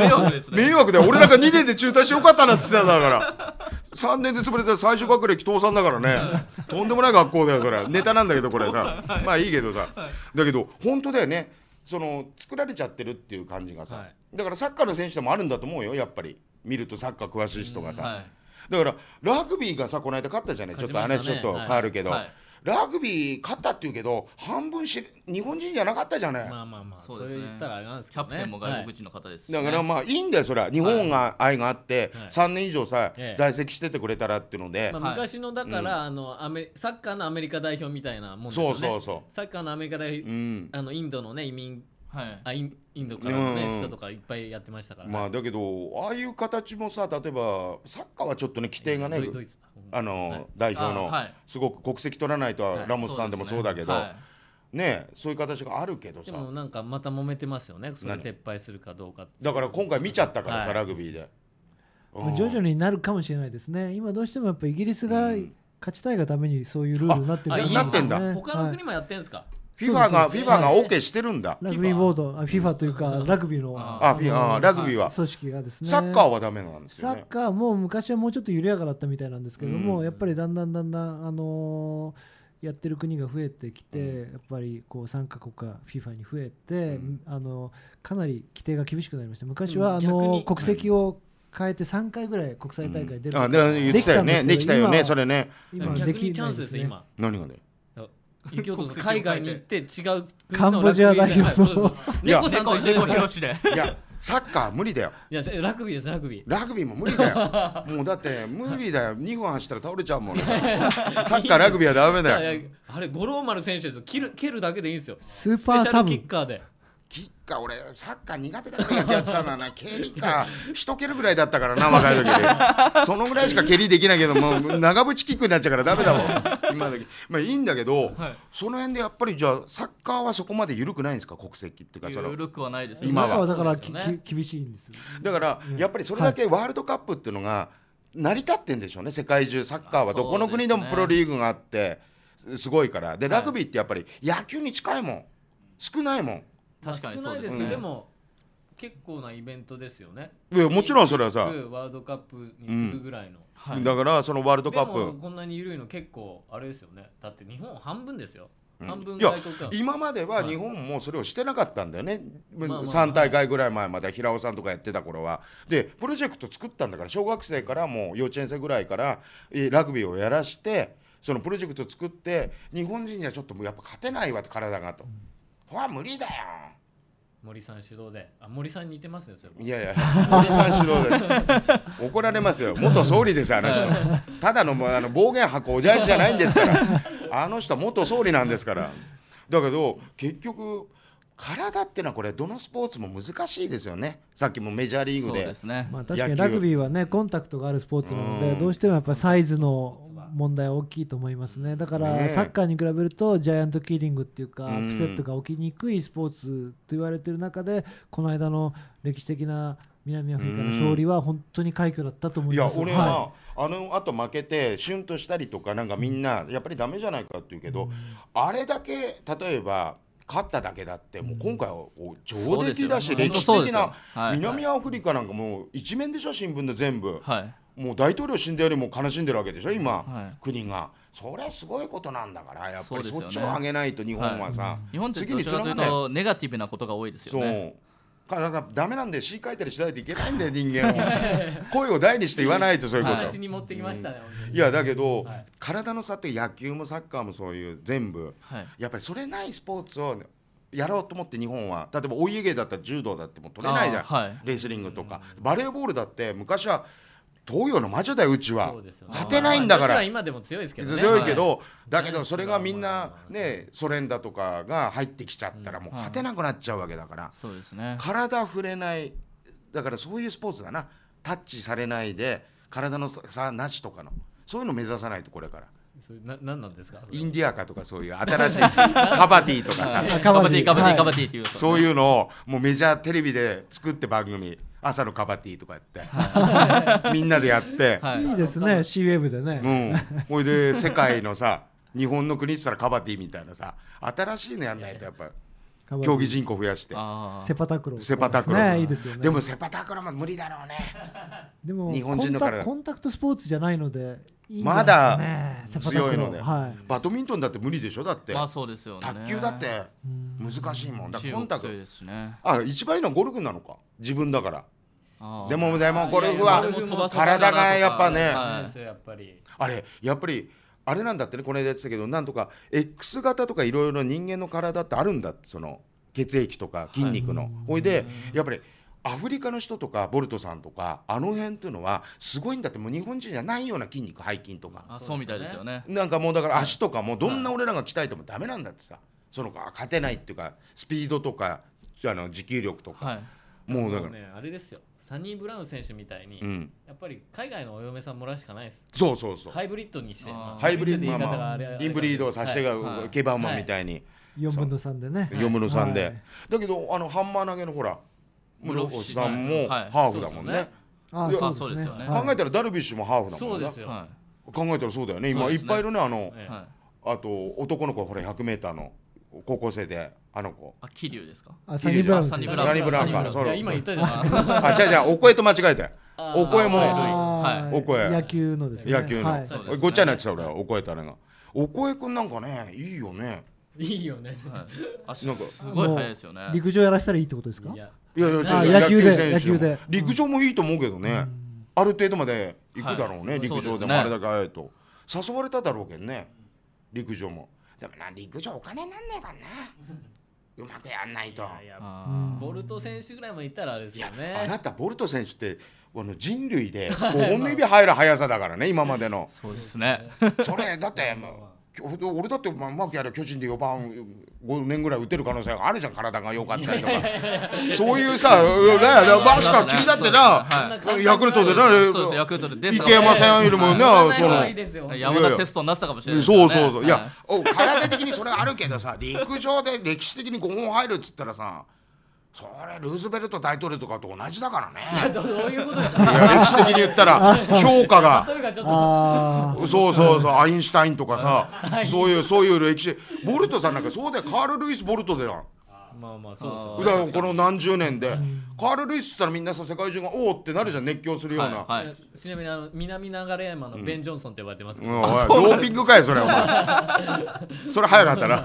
迷惑です、ね、迷惑で俺なんか2年で中退してよかったなって言ってたんだから3年で潰れた最初学歴倒産だからねとんでもない学校だよそれネタなんだけどこれさ、はい、まあいいけどさ、はい、だけど本当だよねその作られちゃってるっていう感じがさ、はい、だからサッカーの選手でもあるんだと思うよやっぱり見るとサッカー詳しい人がさ、だからラグビーがさこの間勝ったじゃない、ちょっと話ちょっと変わるけど、はいはい、ラグビー勝ったっていうけど半分し日本人じゃなかったじゃない、まあまあまあそうです、ね、言ったらあれなんですけど、ね、キャプテンも外国人の方です、ねはい、だからまあいいんだよそれは日本が愛があって、3年以上さ、はい、在籍しててくれたらっていうので、まあ、昔のだから、はい、あのアメサッカーのアメリカ代表みたいなもんですよねそうそうそうサッカーのアメリカ代表、うん、あのインドのね移民はい、あインドからのね、人とかいっぱいやってましたから、ね、まあだけどああいう形もさ例えばサッカーはちょっとね規定がね、えー、あの代表の、すごく国籍取らないとはラモスさんでもそうだけど。ねそういう形があるけどさでもなんかまた揉めてますよねそれ撤廃するかどうかだから今回見ちゃったからさ、ラグビーで徐々になるかもしれないですね今どうしてもやっぱイギリスが勝ちたいがためにそういうルールになってる、ね、なってんだ他の国もやってるんですか、FIFA が、FIFA が OK してるんだ。ラグビーボード、FIFA というか、ラグビーの。あ、f i ラグビーは。組織がですね。サッカーはダメなんですよ、ね。サッカーも昔はもうちょっと緩やかだったみたいなんですけども、やっぱりだんだんだんだん、あのやってる国が増えてきて、やっぱりこう参加国が FIFA に増えて、あのかなり規定が厳しくなりました昔はあの国籍を変えて3回ぐらい国際大会出る、うん、あできたよねできたよねそれね今できチャンスです、ね、今何がね雪男さん海外に行って違うカンボジア代表の猫さんと一緒ですよいやサッカー無理だよいやラグビーですラグビーラグビーも無理だよ (laughs) もうだって無理だよ二分走ったら倒れちゃうもん、ね、サッカーラグビーはダメだよあれ五郎丸選手ですよ蹴る蹴るだけでいいんですよスーパーサブキッカーでキッカー俺サッカー苦手だから野やってたのな (laughs) 蹴りかしとけるぐらいだったからな若い時で (laughs) そのぐらいしか蹴りできないけども (laughs) 長渕キックになっちゃうからダメだもん今時まあいいんだけど、はい、その辺でやっぱりじゃあサッカーはそこまで緩くないんですか国籍っていうかそ緩くはないです、ね、今はだから、ね、厳しいんですよ、だから、やっぱりそれだけワールドカップっていうのが成り立ってんでしょうね世界中サッカーはどこの国でもプロリーグがあってすごいからでラグビーってやっぱり野球に近いもん少ないもん確かにそうですけね、でも結構なイベントですよねいやもちろんそれはさワールドカップに次ぐぐらいの、はい、だからそのワールドカップこんなに緩いの結構あれですよねだって日本半分ですよ半分いや今までは日本もそれをしてなかったんだよね、はい、3大会ぐらい前まで平尾さんとかやってた頃はでプロジェクト作ったんだから小学生からもう幼稚園生ぐらいからラグビーをやらしてそのプロジェクト作って日本人にはちょっとやっぱ勝てないわ体がと。これ無理だよ森さん主導であ森さん似てますねそれいやいや森さん主導で (laughs) 怒られますよ元総理ですあの人ただのあの暴言吐くおじゃじゃないんですからあの人元総理なんですからだけど結局体ってのはこれどのスポーツも難しいですよねさっきもメジャーリーグで、ね、まあ、確かにラグビーはねコンタクトがあるスポーツなのでどうしてもやっぱサイズの問題大きいと思いますねだからサッカーに比べるとジャイアントキリングっていうかアップセットが起きにくいスポーツと言われている中でこの間の歴史的な南アフリカの勝利は本当に快挙だったと思います、いや俺は、はい、あのあと負けてシュンとしたりとかなんかみんなやっぱりだめじゃないかって言うけど、うあれだけ例えば勝っただけだってもう今回は上出来だし、歴史的な南アフリカなんかもう一面でしょ新聞で全部。はいもう大統領死んだよりも悲しんでるわけでしょ、今、はい、国が。それはすごいことなんだから、やっぱりそっちを上げないと、日本はさ、はい、日本って次につながとネガティブなことが多いですよね。そうだからダメなんで詩書いたりしないといけないんだよ人間を (laughs) 声を大にして言わないとそういうこと、い、に持ってきましたね、うん、いやだけど、はい、体の差って野球もサッカーもそういう全部、やっぱりそれないスポーツをやろうと思って日本は例えばお家芸だったら柔道だってもう取れないじゃん、レスリングとか、バレーボールだって昔は東洋の魔女だようちは、ね、勝てないんだから、まあ、今でも強いですけど、ね、強いけど、はい、だけどそれがみんなねソ連だとかが入ってきちゃったらもう勝てなくなっちゃうわけだから、うんはいね、体触れないだからそういうスポーツだなタッチされないで体の差なしとかのそういうの目指さないとこれから。な何なんですかインディアカとかそういう新しい (laughs) カバティとかさカバティカバティカバティっていうそういうのをもうメジャーテレビで作って番組。朝のカバティとかやって、はい、みんなでやって、はい、いいですね C ウェブでねうんほいで世界のさ (laughs) 日本の国って言ったらカバティみたいなさ新しいのやんないとやっぱり。競技人口増やしてセパタクロセパタクロ、いいですよねでもセパタクロも無理だろうね (laughs) でも日本人の体コンタクトスポーツじゃないので、ね、まだ強いので、はい、バドミントンだって無理でしょだって、まあそうですよ、ね、卓球だって難しいもんだコンタクト、ね、あ一番いいのはゴルフなのか自分だからでもでもゴルフは体がやっぱね、あれやっぱりあれなんだってねこの間言ってたけどなんとか X 型とかいろいろ人間の体ってあるんだその血液とか筋肉の、ほ、いでやっぱりアフリカの人とかボルトさんとかあの辺っていうのはすごいんだってもう日本人じゃないような筋肉背筋とかそうみたいですよねなんかもうだから足とかもどんな俺らが鍛えてもダメなんだってさその勝てないっていうかスピードとかあの持久力とか、はい、もうだから、ね、あれですよサニー・ブラウン選手みたいに、うん、やっぱり海外のお嫁さんもらしかないですそうそうそうハイブリッドにしてハイブリッドまあ、まあ、インブリードさせてが、はい、ケバーマンみたいに、はい、4分の3でね4分の3で、はい、だけどあのハンマー投げのほら室伏さんもハーフだもんね,、はい、あそうですよね考えたらダルビッシュもハーフだもんねですよ、はい、考えたらそうだよね今いっぱいいるねあの、あと男の子ほら 100m の高校生であの子あ桐生ですかあサニブラウンサニブラウンか今言ったじゃないあ違う違うお声と間違えてお声も、お声野球のですね野球の、はい、ごっちゃになってた俺お声とあれがお声くんなんかねいいよねいいよね、なんかすごい早いですよね陸上やらせたらいいってことですかいやいや野球で野球で陸上もいいと思うけどね、ある程度まで行くだろうね、陸上でもあれだけ早いと、誘われただろうけどね陸上もでもな陸上お金なんねえからなうまくやんないとボルト選手ぐらいもいったらあれですよねあなたボルト選手ってあの人類で5本 (laughs) 指入る速さだからね今までのそうですねそれだってもう俺だってうまくやれば巨人で4番5年ぐらい打てる可能性があるじゃん体が良かったりとかそういうさ、ね、まマしか君だってな、ヤクルトでな池山さんよりもなその山田テストになったかもしれない、そうそうそういや体的にそれあるけどさ陸上で歴史的に5本入るっつったらさそれルーズベルト大統領とかと同じだからね。どういうことですか。歴史的に言ったら (laughs) 評価が。そうそうそうアインシュタインとかさ、そういうそういう歴史。ボルトさんなんかそうだよカールルイスボルトだよ。まあまあそうですよ、この何十年で、カール・ルイスって言ったらみんなさ世界中がおおってなるじゃん熱狂するような、はいちなみにあの南流山のベン・ジョンソンって呼ばれてますけど、うんドーピングかいそれお前 (laughs) それ早かったな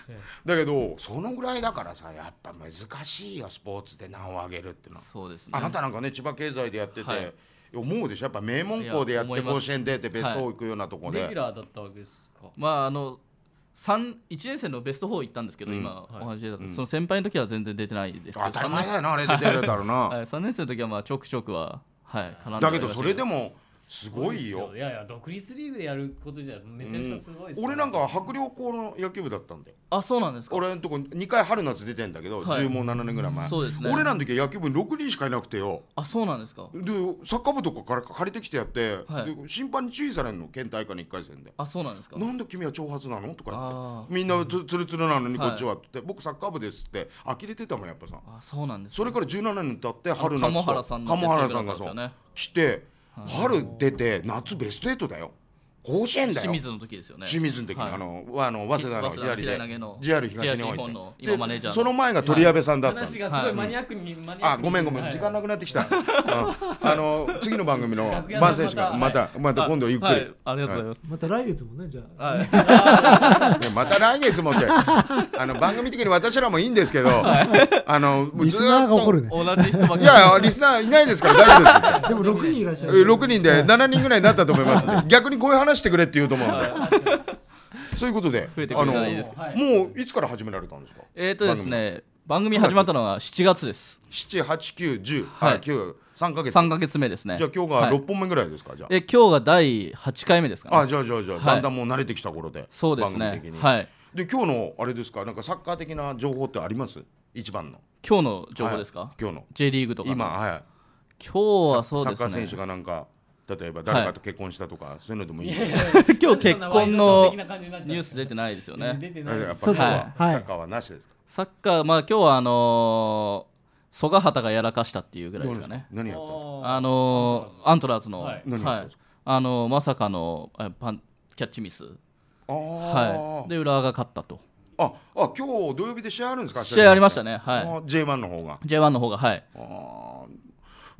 (laughs) だけどそのぐらいだからさやっぱ難しいよスポーツで名を上げるってのはそうです、ね、あなたなんかね千葉経済でやってて、はい思うでしょやっぱ名門校でやって甲子園出てベスト4行くようなとこでレギュラーだったわけですかまああの1年生のベスト4行ったんですけど、うん、今お話しと、はい、その先輩の時は全然出てないですけど当たり前だよなあれ出てるだろうな、(laughs) はい、3年生の時はまあちょくちょくははい、だけどそれでもすごいよいやいや独立リーグでやることじゃめちゃくちゃすごいです、ねうん、俺なんか白陵高の野球部だったんだよあそうなんですか俺のとこ2回春夏出てんだけど、はい、10問7年ぐらい前そうですね俺らの時は野球部に6人しかいなくてよあそうなんですかでサッカー部とかから借りてきてやって、はい、で審判に注意されんの県大会の1回戦であそうなんですかなんで君は長髪なのとかってみんなつるつるなのにこっちはって、はい、僕サッカー部ですって呆れてたもんやっぱさあそうなんです、ね、それから17年経って春夏と鴨原さんがさ、ね、来て春出て夏ベスト8だよ甲子園だよ清水の時ですよね清水の時はい、あのあの早稲田の左で JR 東日本の今マネージャーその前が鳥矢部さんだった話がすごいマニアックに、はい、あごめんごめん、はい、時間なくなってきたあの次の番組の番選手がまたまた今度ゆっくりありがとうございますまた来月もねじゃあ (laughs) また来月もってあの番組的に私らもいいんですけどあのずっと同じ人ばかりいやリスナーいないですから大丈夫ですでも6人いらっしゃる6人で7人ぐらいになったと思います (laughs) 逆にこういう話してくれって言うと思う。(laughs) そういうことで、あの、はい、もういつから始められたんですか。えっ、とですね、番組始まったのは7月です。7、8、9、10、はい、9、3ヶ月。3ヶ月目ですね。じゃあ今日が6本目ぐらいですか、はじゃあ。え今日が第8回目ですか、あじゃあじゃあじゃあ、だんだんもう慣れてきた頃で。そうですね。はい。で今日のあれですか、なんかサッカー的な情報ってあります？一番の。今日の情報ですか？今日の。J リーグとか。今はい。今日はそうですね。サッカー選手がなんか。例えば誰かと結婚したとか、はい、そういうのでもいい (laughs) 今日結婚のニュース出てないですよね。出てないやっぱ今は、サッカーはなしですかサッカー、まあ今日はあのー、曽我畑がやらかしたっていうぐらいですかね。何やったんですかあのー、アントラーズの、はい、はいあのー、まさかのパンキャッチミス、あはい、で浦和が勝ったと。あ、あ、今日土曜日で試合あるんですか。試合ありましたね。はい。J1 の方が。J1 の方がはい。ああ、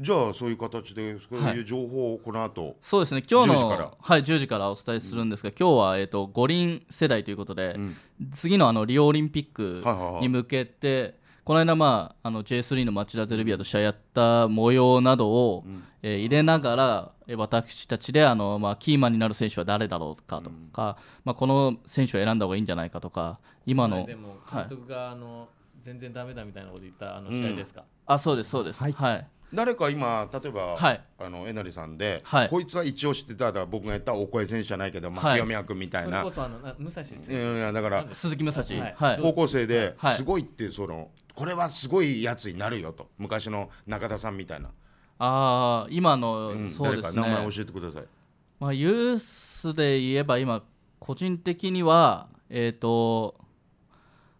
じゃあそういう形でそういう情報をこの後、はい、そうですね今日の10時はい10時からお伝えするんですが、うん、今日はえっ、ー、と五輪世代ということで、うん、次のあのリオオリンピックに向けて、はいはいはい、この間、まあ、あの J3 の町田ゼルビアと試合やった模様などを、うん、えー、入れながら私たちであの、まあ、キーマンになる選手は誰だろうかとか、まあ、この選手を選んだ方がいいんじゃないかとか今の。でも監督が、はい、あの全然だめだみたいなこと言ったあの試合ですか、うん、あそうですそうです、はい、はい、誰か今例えば、はい、あのえなりさんで、はい、こいつは一応知ってただ僕がやったお声選手じゃないけど、まあ、清宮君みたいな、それこそあの武蔵ですねだから鈴木武蔵、高校生ですごいってそのこれはすごいやつになるよと昔の中田さんみたいなああ今の、うん、そうですね名前教えてくださいまあユースで言えば今個人的にはえっ、ー、と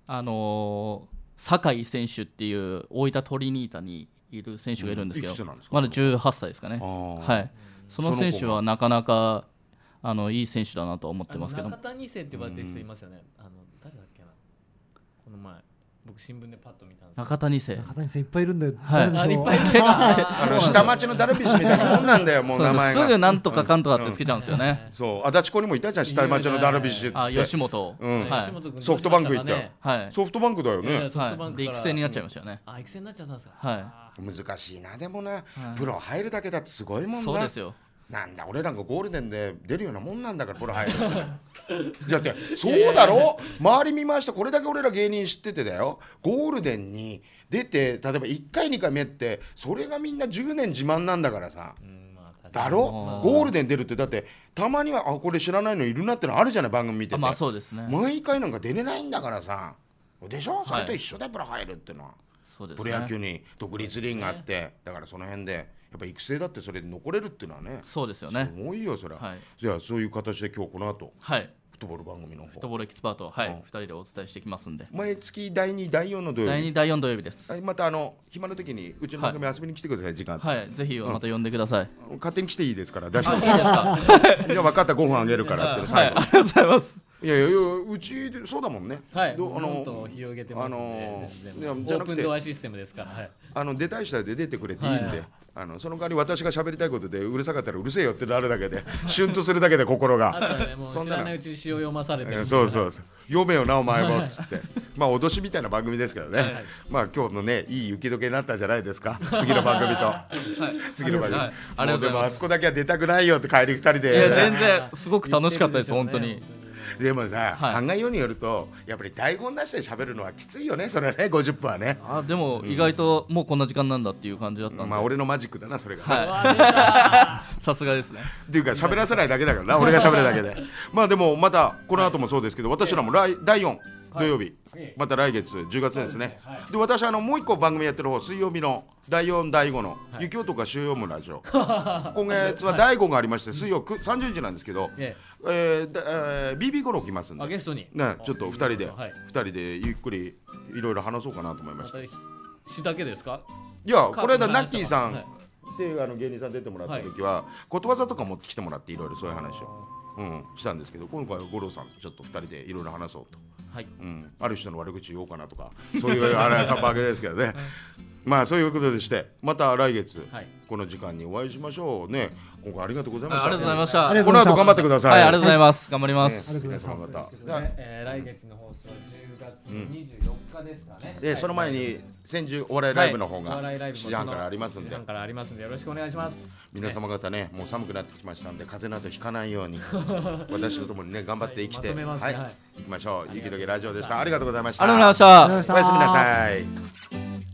あのー、酒井選手っていう大分トリニータにいる選手がいるんですけど、まだ18歳ですかね、はい、その選手はなかなかあのいい選手だなと思ってますけど中谷生って呼ばれてる人いますよね、あの誰だっけなこの前僕新聞でパッと見たんです中谷生中谷さいっぱいいるんだよ、はい、誰でしょうあの (laughs) 下町のダルビッシュみたいなもんなんだよもう名前すぐなんとかかんとかってつけちゃうんですよね、うん、そう足立子にもいたじゃん下町のダルビッシュって吉本、うんはい、ソフトバンク行ったはいソフトバンクだよねソフトバンク育成になっちゃいましたよねあ育成になっちゃったんですかはい難しいなでもなプロ入るだけだってすごいもんなそうですよなんだ俺らがゴールデンで出るようなもんなんだからこれ入る (laughs) だってそうだろ周り見ましたこれだけ俺ら芸人知っててだよゴールデンに出て例えば1回2回目ってそれがみんな10年自慢なんだからさ、うんだろゴールデン出るってだってたまにはあこれ知らないのいるなってのあるじゃない番組見ててまあそうですね毎回なんか出れないんだからさでしょそれと一緒だよ、はい、プロ入るってのは、ね、プロ野球に独立リーグがあって、ね、だからその辺で。やっぱ育成だってそれ残れるっていうのはねそうですよねすごいよそれは、い、じゃあそういう形で今日この後はいフットボール番組のフットボールエキスパートはい、うん、2人でお伝えしていきますんで毎月第2第4の土曜日第2第4土曜日ですはいまたあの暇な時にうちの番組遊びに来てください、はい、時間はいぜひまた呼んでください、うん、勝手に来ていいですから出していいですかじゃあ分かった5分あげるからって、はい、ありがとうございますいやいやうちそうだもんね。はい。あの広げてますね。あのー、じゃなくてオープンドアシステムですから。はい、あの出たい人で出てくれていいんで。はいあのその代わり私が喋りたいことでうるさかったらうるせえよってなるだけで (laughs) シュンとするだけで心が知らないうちに詩を読まされてそうそうそう読めよなお前もっつって (laughs) まあ脅しみたいな番組ですけどね、はいはい、まあ今日のねいい雪解けになったじゃないですか (laughs) 次の番組と、はい、次の番組、はい、あでもあそこだけは出たくないよって帰り2人で、いや全然すごく楽しかったです、ね、本当に。(laughs) でもさ、はい、考えようによるとやっぱり台本なしで喋るのはきついよねそれね50分はねあでも意外ともうこんな時間なんだっていう感じだったまあ俺のマジックだなそれが、(laughs) さすがですねっていうか喋らせないだけだからな俺が喋るだけで (laughs) まあでもまたこの後もそうですけど私らも来第4土曜日、また来月10月ですねで私あのもう一個番組やってる方水曜日の第4第5の「雪男が週読むラジオ」(laughs) 今月は第5がありまして (laughs) 水曜30日なんですけど、えーえー、BB 頃来ますんでゲストに、ね、ちょっと2人で、は2人でゆっくりいろいろ話そうかなと思いました詩だけですかいやこれだナッキーさん、っていうあの芸人さん出てもらった時は、ことわざとか持ってきてもらっていろいろそういう話を、うん、したんですけど今回は五郎さんちょっと2人でいろいろ話そうとはいうん、ある人の悪口言おうかなとかそういうあれかっぱげですけどね。(laughs) まあそういうことでしてまた来月、はい、この時間にお会いしましょうね今回ありがとうございましたありがとうございましたこの後頑張ってください、はい、ありがとうございます、頑張ります、うございまた、えー、来月の放送月24日ですかね、で、はい、その前に先住お笑いライブの方が7時半からありますんで、はい、からありますんでよろしくお願いします皆様方ね、はもう寒くなってきましたんで風邪などひかないように (laughs) 私とともにね頑張って生きて、はいまはい、行きましょう「ゆきどけラジオ」でしたありがとうございましたありがとうございましたおやすみなさい